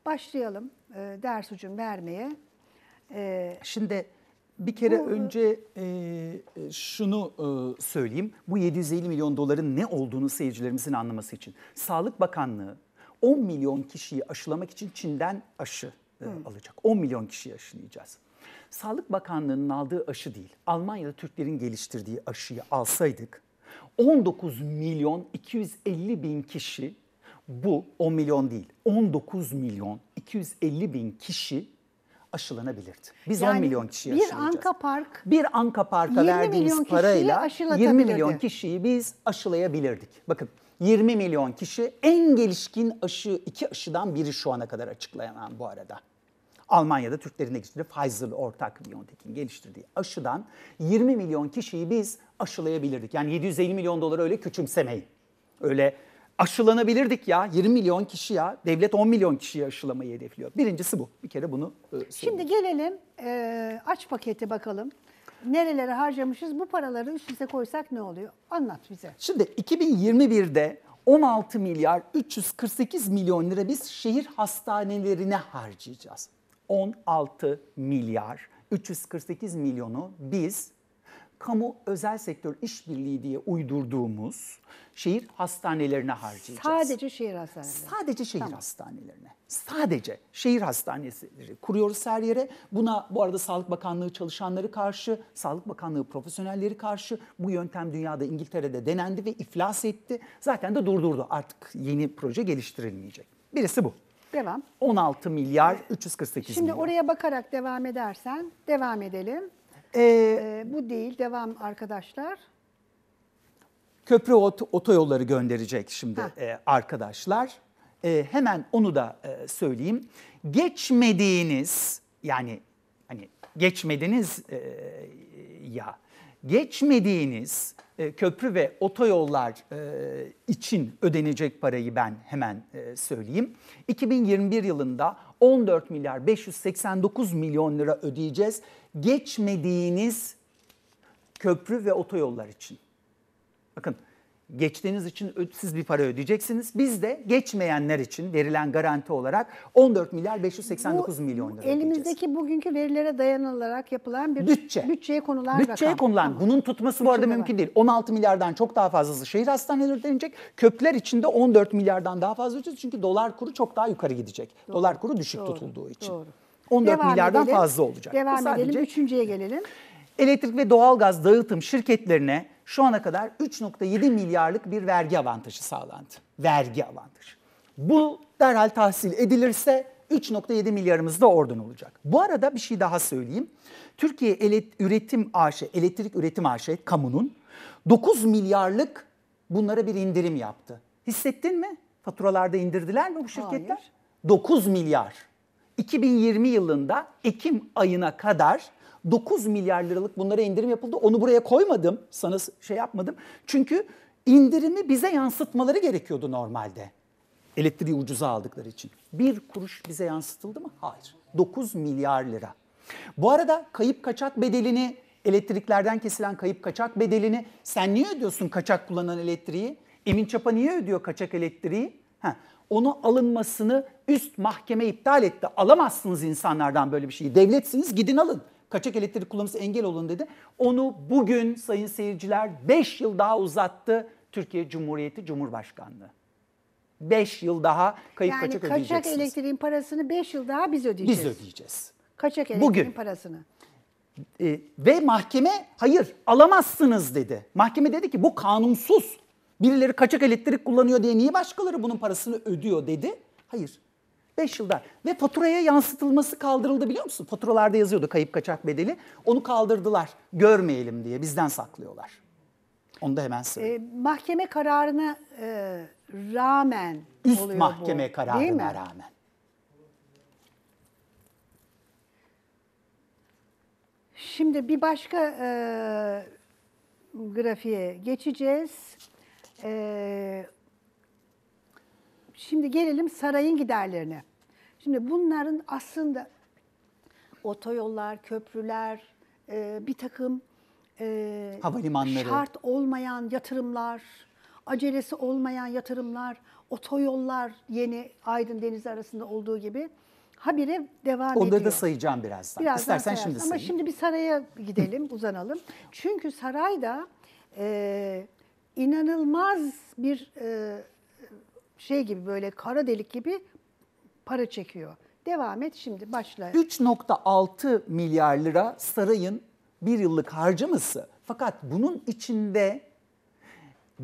Başlayalım e, ders ucum vermeye. E, Şimdi bir kere bu, e, önce e, e, şunu e, söyleyeyim. Bu 750 milyon doların ne olduğunu seyircilerimizin anlaması için. Sağlık Bakanlığı 10 milyon kişiyi aşılamak için Çin'den aşı e, alacak. 10 milyon kişiyi aşılayacağız. Sağlık Bakanlığı'nın aldığı aşı değil, Almanya'da Türklerin geliştirdiği aşıyı alsaydık 19 milyon 250 bin kişi bu 10 milyon değil 19 milyon 250 bin kişi aşılanabilirdi. Biz yani 10 milyon kişi aşılayacağız. Bir Anka Park. Bir Anka Park'a verdiğimiz parayla 20 milyon kişiyi biz aşılayabilirdik. Bakın 20 milyon kişi en gelişkin aşı iki aşıdan biri şu ana kadar açıklanan bu arada. Almanya'da Türklerin de geliştirdiği Pfizer'lı ortak BioNTech'in geliştirdiği aşıdan 20 milyon kişiyi biz aşılayabilirdik. Yani 750 milyon doları öyle küçümsemeyin. Öyle aşılanabilirdik ya 20 milyon kişi ya devlet 10 milyon kişiyi aşılamayı hedefliyor. Birincisi bu. Bir kere bunu e, söyleyeyim. Şimdi gelelim e, aç paketi bakalım. Nerelere harcamışız? Bu paraları üstüne üste koysak ne oluyor? Anlat bize. Şimdi 2021'de 16 milyar 348 milyon lira biz şehir hastanelerine harcayacağız. 16 milyar 348 milyonu biz kamu özel sektör işbirliği diye uydurduğumuz şehir hastanelerine harcayacağız. Sadece şehir hastanelerine. Sadece şehir tamam. hastanelerine. Sadece şehir hastaneleri kuruyoruz her yere. Buna bu arada Sağlık Bakanlığı çalışanları karşı, Sağlık Bakanlığı profesyonelleri karşı bu yöntem dünyada İngiltere'de denendi ve iflas etti. Zaten de durdurdu. Artık yeni proje geliştirilmeyecek. Birisi bu. Devam. 16 milyar 348 Şimdi milyon. oraya bakarak devam edersen devam edelim. Ee, ee, bu değil devam arkadaşlar. Köprü ot otoyolları gönderecek şimdi e, arkadaşlar. E, hemen onu da e, söyleyeyim. Geçmediğiniz yani hani geçmediniz e, ya geçmediğiniz e, köprü ve otoyollar e, için ödenecek parayı ben hemen e, söyleyeyim. 2021 yılında 14 milyar 589 milyon lira ödeyeceğiz. Geçmediğiniz köprü ve otoyollar için. Bakın geçtiğiniz için siz bir para ödeyeceksiniz. Biz de geçmeyenler için verilen garanti olarak 14 milyar 589 bu, milyon lira Elimizdeki bugünkü verilere dayanılarak yapılan bir bütçe. bütçeye konulan bütçeye rakam. konulan. Bunun tutması bütçeye bu arada mümkün var. değil. 16 milyardan çok daha fazlası şehir hastaneleri ödenecek. Köprüler için de 14 milyardan daha fazla ödeyeceğiz. Çünkü dolar kuru çok daha yukarı gidecek. Doğru. Dolar kuru düşük Doğru. tutulduğu için. Doğru. 14 Devam milyardan edelim. fazla olacak. Devam sadece... edelim. Üçüncüye gelelim. Elektrik ve doğalgaz dağıtım şirketlerine şu ana kadar 3.7 milyarlık bir vergi avantajı sağlandı. Vergi avantajı. Bu derhal tahsil edilirse 3.7 milyarımız da oradan olacak. Bu arada bir şey daha söyleyeyim. Türkiye Elet Üretim AŞ, e, Elektrik Üretim AŞ, e kamunun 9 milyarlık bunlara bir indirim yaptı. Hissettin mi? Faturalarda indirdiler mi bu şirketler? Hayır. 9 milyar. 2020 yılında Ekim ayına kadar 9 milyar liralık bunlara indirim yapıldı. Onu buraya koymadım. Sana şey yapmadım. Çünkü indirimi bize yansıtmaları gerekiyordu normalde. Elektriği ucuza aldıkları için. Bir kuruş bize yansıtıldı mı? Hayır. 9 milyar lira. Bu arada kayıp kaçak bedelini, elektriklerden kesilen kayıp kaçak bedelini sen niye ödüyorsun kaçak kullanan elektriği? Emin Çapa niye ödüyor kaçak elektriği? Heh, onu alınmasını üst mahkeme iptal etti. Alamazsınız insanlardan böyle bir şeyi. Devletsiniz gidin alın kaçak elektrik kullanması engel olun dedi. Onu bugün sayın seyirciler 5 yıl daha uzattı Türkiye Cumhuriyeti Cumhurbaşkanlığı. 5 yıl daha kayıp yani kaçak, kaçak ödeyeceksiniz. Yani kaçak elektriğin parasını 5 yıl daha biz ödeyeceğiz. Biz ödeyeceğiz. Kaçak elektriğin Bugün. parasını. E, ve mahkeme hayır alamazsınız dedi. Mahkeme dedi ki bu kanunsuz. Birileri kaçak elektrik kullanıyor diye niye başkaları bunun parasını ödüyor dedi. Hayır 5 yılda ve faturaya yansıtılması kaldırıldı biliyor musun? Faturalarda yazıyordu kayıp kaçak bedeli. Onu kaldırdılar görmeyelim diye bizden saklıyorlar. Onu da hemen söyleyeyim. Ee, mahkeme kararına e, rağmen Üst oluyor mahkeme bu, kararına değil mi? rağmen. Şimdi bir başka e, grafiğe geçeceğiz. E, şimdi gelelim sarayın giderlerine. Şimdi bunların aslında otoyollar, köprüler, e, bir takım e, havalimanları, şart olmayan yatırımlar, acelesi olmayan yatırımlar, otoyollar yeni Aydın Denizi arasında olduğu gibi habire devam Onları ediyor. Onları da sayacağım birazdan. birazdan İstersen sayarsın. şimdi sayayım. Ama şimdi bir saraya gidelim, uzanalım. Çünkü sarayda e, inanılmaz bir e, şey gibi böyle kara delik gibi para çekiyor. Devam et şimdi başla. 3.6 milyar lira sarayın bir yıllık harcaması. Fakat bunun içinde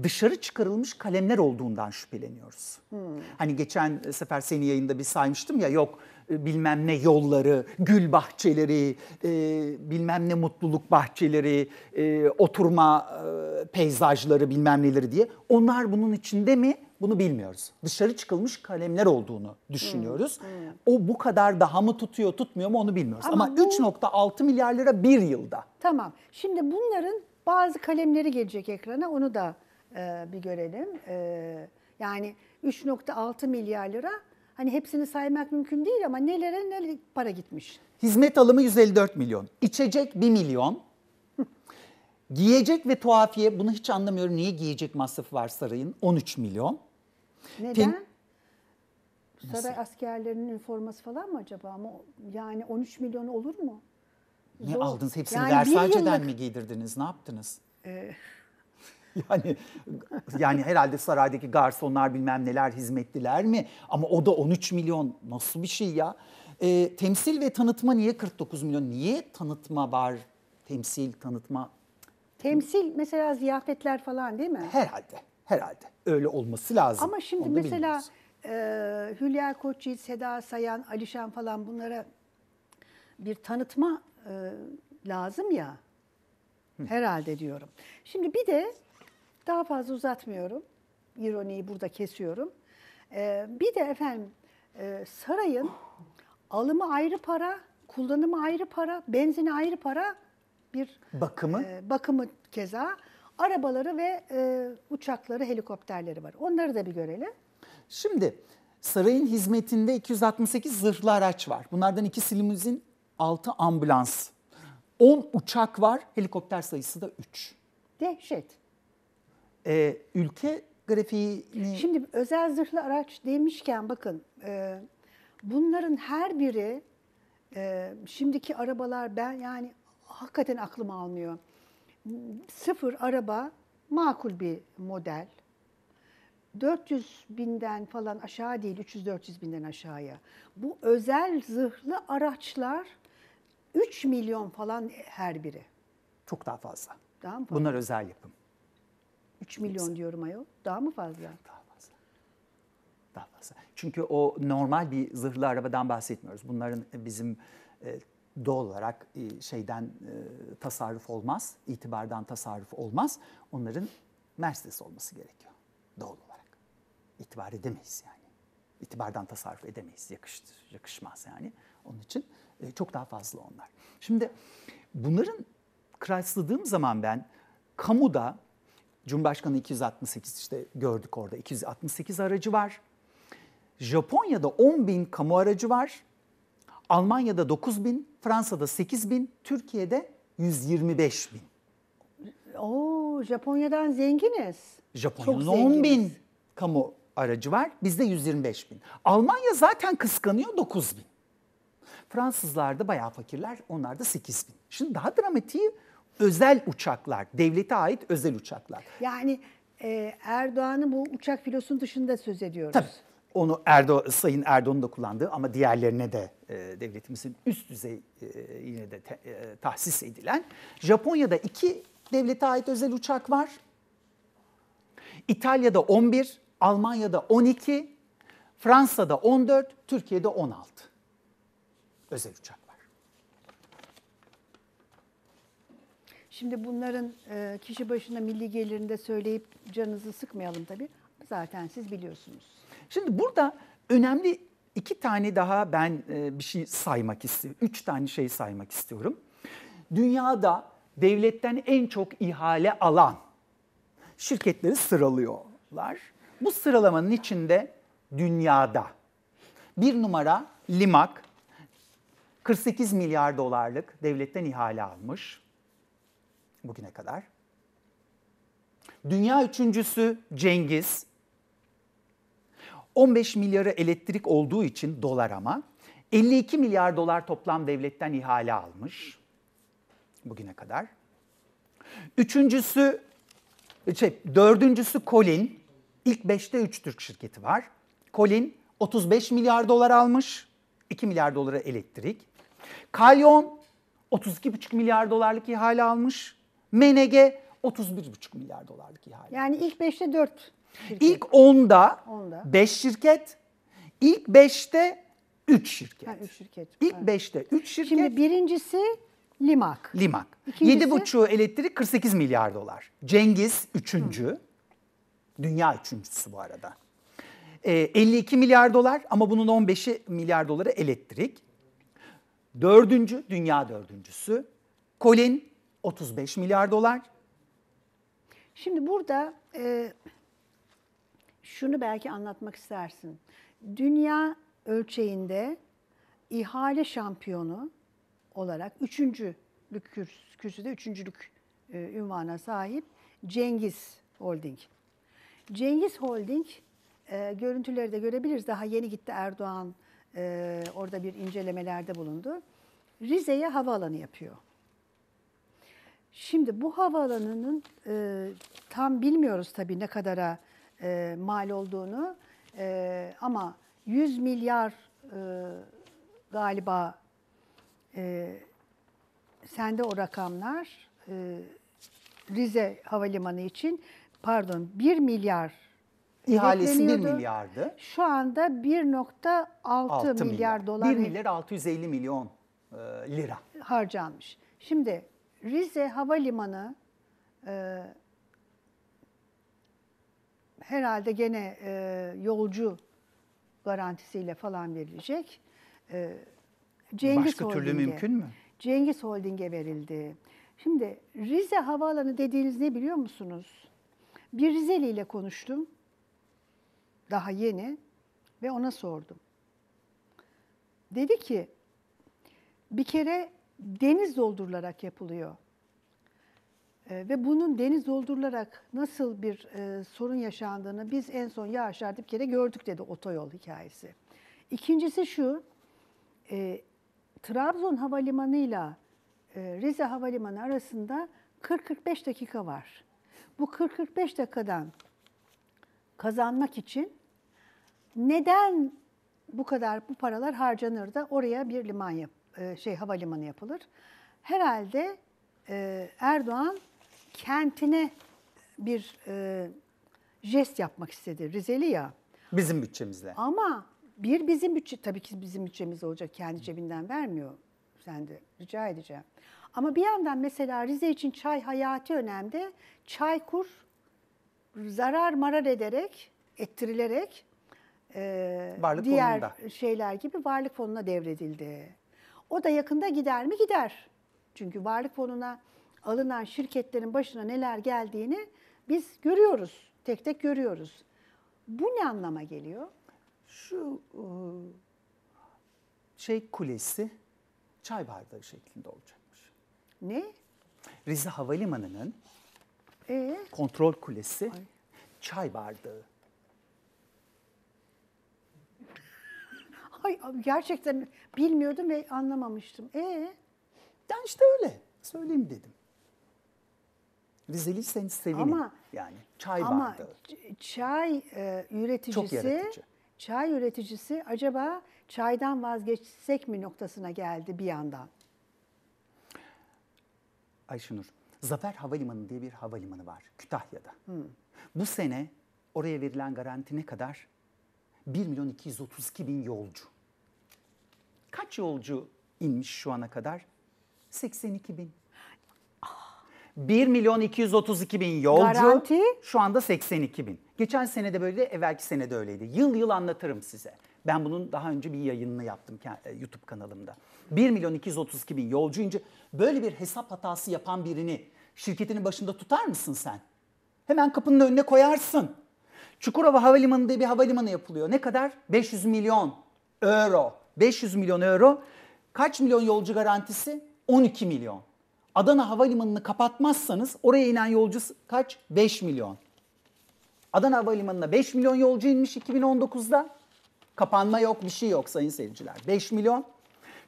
dışarı çıkarılmış kalemler olduğundan şüpheleniyoruz. Hmm. Hani geçen sefer seni yayında bir saymıştım ya yok e, bilmem ne yolları, gül bahçeleri, e, bilmem ne mutluluk bahçeleri, e, oturma e, peyzajları bilmem neleri diye. Onlar bunun içinde mi bunu bilmiyoruz. Dışarı çıkılmış kalemler olduğunu düşünüyoruz. Hmm, O bu kadar daha mı tutuyor tutmuyor mu onu bilmiyoruz. Ama, Ama bu... 3.6 milyar lira bir yılda. Tamam. Şimdi bunların bazı kalemleri gelecek ekrana onu da e, bir görelim. E, yani 3.6 milyar lira hani hepsini saymak mümkün değil ama nelere ne para gitmiş. Hizmet alımı 154 milyon. İçecek 1 milyon. Giyecek ve tuhafiye bunu hiç anlamıyorum niye giyecek masrafı var sarayın 13 milyon. Neden? Ten- Saray askerlerinin üniforması falan mı acaba? Ama yani 13 milyon olur mu? Ne Zor. aldınız? Hepsini yani ders yıllık... mi giydirdiniz? Ne yaptınız? Ee... Yani yani herhalde saraydaki garsonlar bilmem neler hizmettiler mi? Ama o da 13 milyon nasıl bir şey ya? E, temsil ve tanıtma niye 49 milyon? Niye tanıtma var? Temsil, tanıtma. Temsil mesela ziyafetler falan değil mi? Herhalde. Herhalde öyle olması lazım. Ama şimdi mesela e, Hülya Koçyiğit, Seda Sayan, Alişan falan bunlara bir tanıtma e, lazım ya. Herhalde diyorum. Şimdi bir de daha fazla uzatmıyorum. İroniyi burada kesiyorum. E, bir de efendim e, sarayın alımı ayrı para, kullanımı ayrı para, benzini ayrı para bir bakımı e, bakımı keza arabaları ve e, uçakları, helikopterleri var. Onları da bir görelim. Şimdi sarayın hizmetinde 268 zırhlı araç var. Bunlardan iki silimizin 6 ambulans. 10 uçak var, helikopter sayısı da 3. Dehşet. Ee, ülke grafiğini... Şimdi özel zırhlı araç demişken bakın e, bunların her biri e, şimdiki arabalar ben yani hakikaten aklım almıyor sıfır araba makul bir model. 400 binden falan aşağı değil, 300-400 binden aşağıya. Bu özel zırhlı araçlar 3 milyon falan her biri. Çok daha fazla. Daha mı fazla? Bunlar özel yapım. 3 milyon Hepsi. diyorum ayol. Daha mı fazla? Daha fazla. Daha fazla. Çünkü o normal bir zırhlı arabadan bahsetmiyoruz. Bunların e, bizim e, doğal olarak e, şeyden e, tasarruf olmaz, itibardan tasarruf olmaz. Onların Mercedes olması gerekiyor doğal olarak. İtibar edemeyiz yani. İtibardan tasarruf edemeyiz, yakıştır, yakışmaz yani. Onun için e, çok daha fazla onlar. Şimdi bunların kıyasladığım zaman ben kamuda Cumhurbaşkanı 268 işte gördük orada 268 aracı var. Japonya'da 10 bin kamu aracı var. Almanya'da 9 bin, Fransa'da 8 bin, Türkiye'de 125 bin. Oo, Japonya'dan zenginiz. Japonya'nın 10 bin kamu aracı var. Bizde 125 bin. Almanya zaten kıskanıyor 9 bin. Fransızlarda bayağı fakirler. Onlar da 8 bin. Şimdi daha dramatiği özel uçaklar. Devlete ait özel uçaklar. Yani e, Erdoğan'ın bu uçak filosunun dışında söz ediyoruz. Tabii. Onu Erdo, Sayın Erdoğan'ın da kullandığı ama diğerlerine de e, devletimizin üst düzey e, yine de e, tahsis edilen. Japonya'da iki devlete ait özel uçak var. İtalya'da 11, Almanya'da 12, Fransa'da 14, Türkiye'de 16 özel uçak var. Şimdi bunların kişi başına milli gelirinde söyleyip canınızı sıkmayalım tabii. Zaten siz biliyorsunuz. Şimdi burada önemli iki tane daha ben e, bir şey saymak istiyorum. Üç tane şey saymak istiyorum. Dünyada devletten en çok ihale alan şirketleri sıralıyorlar. Bu sıralamanın içinde dünyada bir numara Limak 48 milyar dolarlık devletten ihale almış bugüne kadar. Dünya üçüncüsü Cengiz 15 milyarı elektrik olduğu için dolar ama 52 milyar dolar toplam devletten ihale almış bugüne kadar. Üçüncüsü, şey, dördüncüsü Colin. İlk beşte üç Türk şirketi var. Colin 35 milyar dolar almış. 2 milyar dolara elektrik. Kalyon 32,5 milyar dolarlık ihale almış. MNG 31,5 milyar dolarlık ihale. Yani ilk beşte dört İlk 10'da 5 şirket, ilk 5'te 3 şirket. Ha, 3 şirket. İlk 5'te evet. 3 şirket. Şimdi birincisi Limak. Limak. İkincisi... 7,5'u elektrik 48 milyar dolar. Cengiz 3. Dünya üçüncüsü bu arada. E, ee, 52 milyar dolar ama bunun 15'i milyar doları elektrik. Dördüncü, dünya dördüncüsü. Colin 35 milyar dolar. Şimdi burada e, şunu belki anlatmak istersin. Dünya ölçeğinde ihale şampiyonu olarak üçüncülük kürsü, kürsüde üçüncülük e, ünvana sahip Cengiz Holding. Cengiz Holding e, görüntüleri de görebiliriz. Daha yeni gitti Erdoğan e, orada bir incelemelerde bulundu. Rize'ye havaalanı yapıyor. Şimdi bu havaalanının e, tam bilmiyoruz tabii ne kadara e, mal olduğunu e, ama 100 milyar e, galiba e, sende o rakamlar e, Rize Havalimanı için pardon 1 milyar İhalesi 1 milyardı. Şu anda 1.6 milyar, milyar dolar. 1 milyar 650 milyon e, lira. Harcanmış. Şimdi Rize Havalimanı e, herhalde gene e, yolcu garantisiyle falan verilecek. E, Cengiz Başka Holding'e, türlü mümkün mü? Cengiz Holding'e verildi. Şimdi Rize Havaalanı dediğiniz ne biliyor musunuz? Bir Rizeli ile konuştum. Daha yeni. Ve ona sordum. Dedi ki bir kere deniz doldurularak yapılıyor. Ee, ve bunun deniz doldurularak nasıl bir e, sorun yaşandığını biz en son Yağış kere gördük dedi otoyol hikayesi. İkincisi şu, e, Trabzon Havalimanı ile Rize Havalimanı arasında 40-45 dakika var. Bu 40-45 dakikadan kazanmak için neden bu kadar bu paralar harcanır da oraya bir liman yap, e, şey havalimanı yapılır? Herhalde e, Erdoğan kentine bir e, jest yapmak istedi. Rizeli ya. Bizim bütçemizle. Ama bir bizim bütçe, tabii ki bizim bütçemiz olacak. Kendi cebinden vermiyor. Sen de rica edeceğim. Ama bir yandan mesela Rize için çay hayati önemli. Çaykur zarar marar ederek, ettirilerek e, varlık diğer fonunda. şeyler gibi varlık fonuna devredildi. O da yakında gider mi? Gider. Çünkü varlık fonuna alınan şirketlerin başına neler geldiğini biz görüyoruz. Tek tek görüyoruz. Bu ne anlama geliyor? Şu e, şey kulesi çay bardağı şeklinde olacakmış. Ne? Rize Havalimanı'nın ee? kontrol kulesi Ay. çay bardağı. Ay gerçekten bilmiyordum ve anlamamıştım. Ee? Ben işte öyle söyleyeyim dedim. Rizeliyseniz sevinin. Ama, yani çay ama bardağı. çay e, üreticisi Çok yaratıcı. Çay üreticisi acaba çaydan vazgeçsek mi noktasına geldi bir yandan? Ayşenur, Zafer Havalimanı diye bir havalimanı var Kütahya'da. Hmm. Bu sene oraya verilen garanti ne kadar? 1 milyon 232 bin yolcu. Kaç yolcu inmiş şu ana kadar? 82 bin. 1 milyon 232 bin yolcu. Garanti? Şu anda 82 bin. Geçen sene de böyle, evvelki sene de öyleydi. Yıl yıl anlatırım size. Ben bunun daha önce bir yayınını yaptım e, YouTube kanalımda. 1 milyon 232 bin yolcu ince böyle bir hesap hatası yapan birini şirketinin başında tutar mısın sen? Hemen kapının önüne koyarsın. Çukurova Havalimanı diye bir havalimanı yapılıyor. Ne kadar? 500 milyon euro. 500 milyon euro. Kaç milyon yolcu garantisi? 12 milyon. Adana Havalimanı'nı kapatmazsanız oraya inen yolcu kaç? 5 milyon. Adana Havalimanı'na 5 milyon yolcu inmiş 2019'da. Kapanma yok, bir şey yok sayın seyirciler. 5 milyon.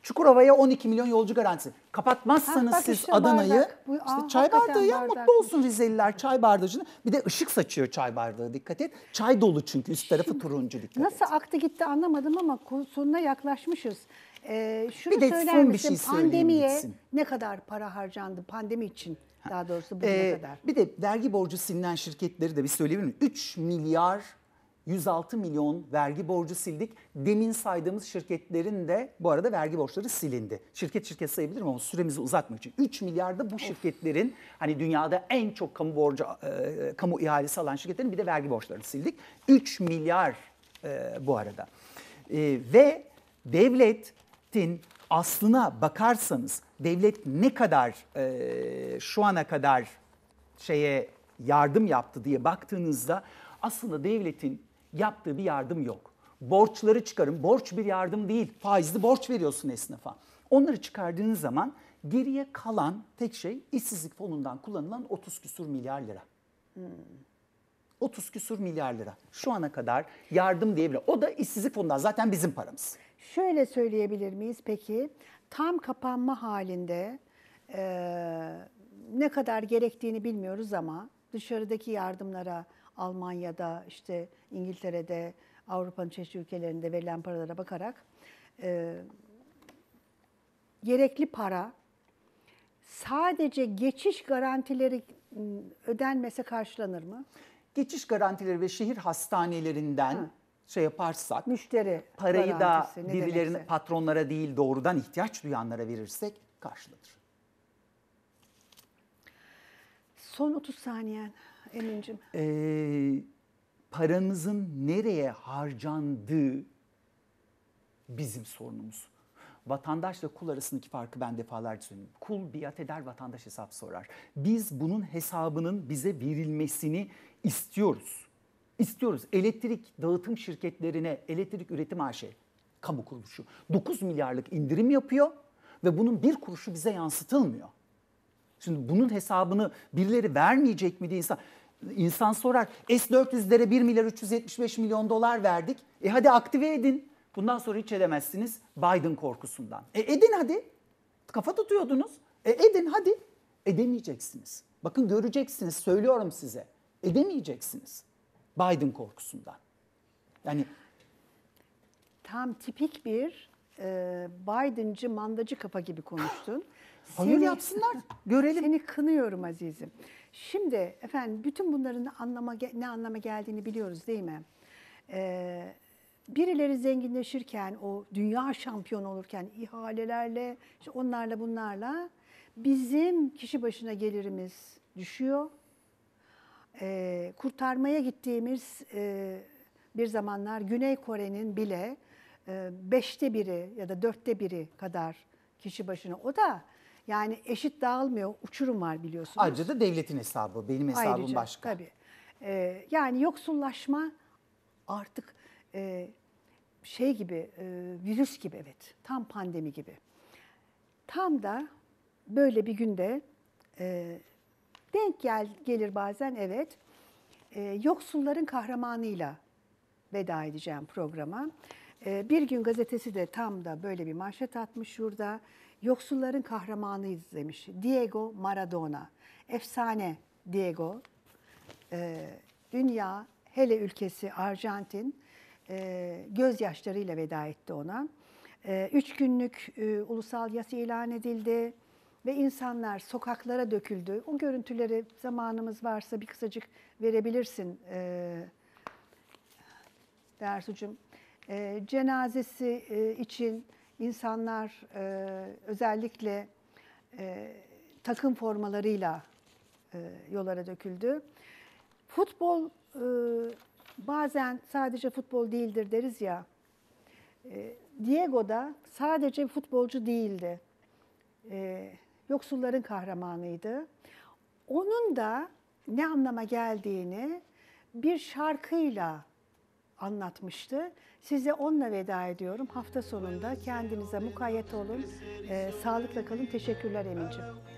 Çukurova'ya 12 milyon yolcu garantisi. Kapatmazsanız ha, siz Adana'yı işte çay bardağı ya bardak. mutlu olsun Rizeliler çay bardağını. Bir de ışık saçıyor çay bardağı dikkat et. Çay dolu çünkü üst tarafı Şimdi, turuncu dikkat Nasıl et. aktı gitti anlamadım ama sonuna yaklaşmışız. Ee, şunu bir de söyler son misin? bir şey söyleyeyim Pandemiye ne kadar para harcandı pandemi için daha doğrusu bugüne ee, kadar? Bir de vergi borcu silinen şirketleri de bir söyleyebilir miyim? 3 milyar 106 milyon vergi borcu sildik. Demin saydığımız şirketlerin de bu arada vergi borçları silindi. Şirket şirket sayabilirim ama süremizi uzatmak için. 3 milyarda bu şirketlerin hani dünyada en çok kamu borcu e, kamu ihalesi alan şirketlerin bir de vergi borçlarını sildik. 3 milyar e, bu arada. E, ve devlet din aslına bakarsanız devlet ne kadar e, şu ana kadar şeye yardım yaptı diye baktığınızda aslında devletin yaptığı bir yardım yok. Borçları çıkarın. Borç bir yardım değil. Faizli borç veriyorsun esnafa. Onları çıkardığınız zaman geriye kalan tek şey işsizlik fonundan kullanılan 30 küsur milyar lira. Hmm. 30 küsur milyar lira. Şu ana kadar yardım diyebilir. O da işsizlik fonundan zaten bizim paramız. Şöyle söyleyebilir miyiz peki? Tam kapanma halinde e, ne kadar gerektiğini bilmiyoruz ama dışarıdaki yardımlara Almanya'da, işte İngiltere'de, Avrupa'nın çeşitli ülkelerinde verilen paralara bakarak e, gerekli para sadece geçiş garantileri ıı, ödenmese karşılanır mı? Geçiş garantileri ve şehir hastanelerinden Hı şey yaparsak, müşteri parayı da birilerine patronlara değil doğrudan ihtiyaç duyanlara verirsek karşılanır. Son 30 saniyen Emin'cim. Ee, paramızın nereye harcandığı bizim sorunumuz. Vatandaşla kul arasındaki farkı ben defalarca söyledim. Kul biat eder, vatandaş hesap sorar. Biz bunun hesabının bize verilmesini istiyoruz istiyoruz. Elektrik dağıtım şirketlerine elektrik üretim AŞ kamu kuruluşu 9 milyarlık indirim yapıyor ve bunun bir kuruşu bize yansıtılmıyor. Şimdi bunun hesabını birileri vermeyecek mi diye insan insan sorar. S400'lere 1 milyar 375 milyon dolar verdik. E hadi aktive edin. Bundan sonra hiç edemezsiniz Biden korkusundan. E edin hadi. Kafa tutuyordunuz. E edin hadi. Edemeyeceksiniz. Bakın göreceksiniz söylüyorum size. Edemeyeceksiniz. Biden korkusundan. Yani tam tipik bir e, Biden'cı mandacı kafa gibi konuştun. Hayır seni, yapsınlar görelim. Seni kınıyorum azizim. Şimdi efendim bütün bunların anlama ne anlama geldiğini biliyoruz değil mi? Ee, birileri zenginleşirken o dünya şampiyon olurken ihalelerle işte onlarla bunlarla bizim kişi başına gelirimiz düşüyor e, kurtarmaya gittiğimiz e, bir zamanlar Güney Kore'nin bile e, beşte biri ya da dörtte biri kadar kişi başına. O da yani eşit dağılmıyor. Uçurum var biliyorsunuz. Ayrıca da devletin hesabı. Benim hesabım Ayrıca, başka. Tabii. E, yani yoksullaşma artık e, şey gibi, e, virüs gibi evet. Tam pandemi gibi. Tam da böyle bir günde... E, Denk gel, gelir bazen evet. E, yoksulların kahramanıyla veda edeceğim programa. E, bir gün gazetesi de tam da böyle bir manşet atmış şurada. Yoksulların kahramanıyız demiş. Diego Maradona. Efsane Diego. E, dünya hele ülkesi Arjantin e, gözyaşlarıyla veda etti ona. E, üç günlük e, ulusal yas ilan edildi ve insanlar sokaklara döküldü. O görüntüleri zamanımız varsa bir kısacık verebilirsin e, Dersucuğum. E, cenazesi e, için insanlar e, özellikle e, takım formalarıyla e, yollara döküldü. Futbol e, bazen sadece futbol değildir deriz ya. E, Diego da sadece futbolcu değildi. E, yoksulların kahramanıydı. Onun da ne anlama geldiğini bir şarkıyla anlatmıştı. Size onunla veda ediyorum. Hafta sonunda kendinize mukayyet olun. Ee, sağlıkla kalın. Teşekkürler Emin'ciğim.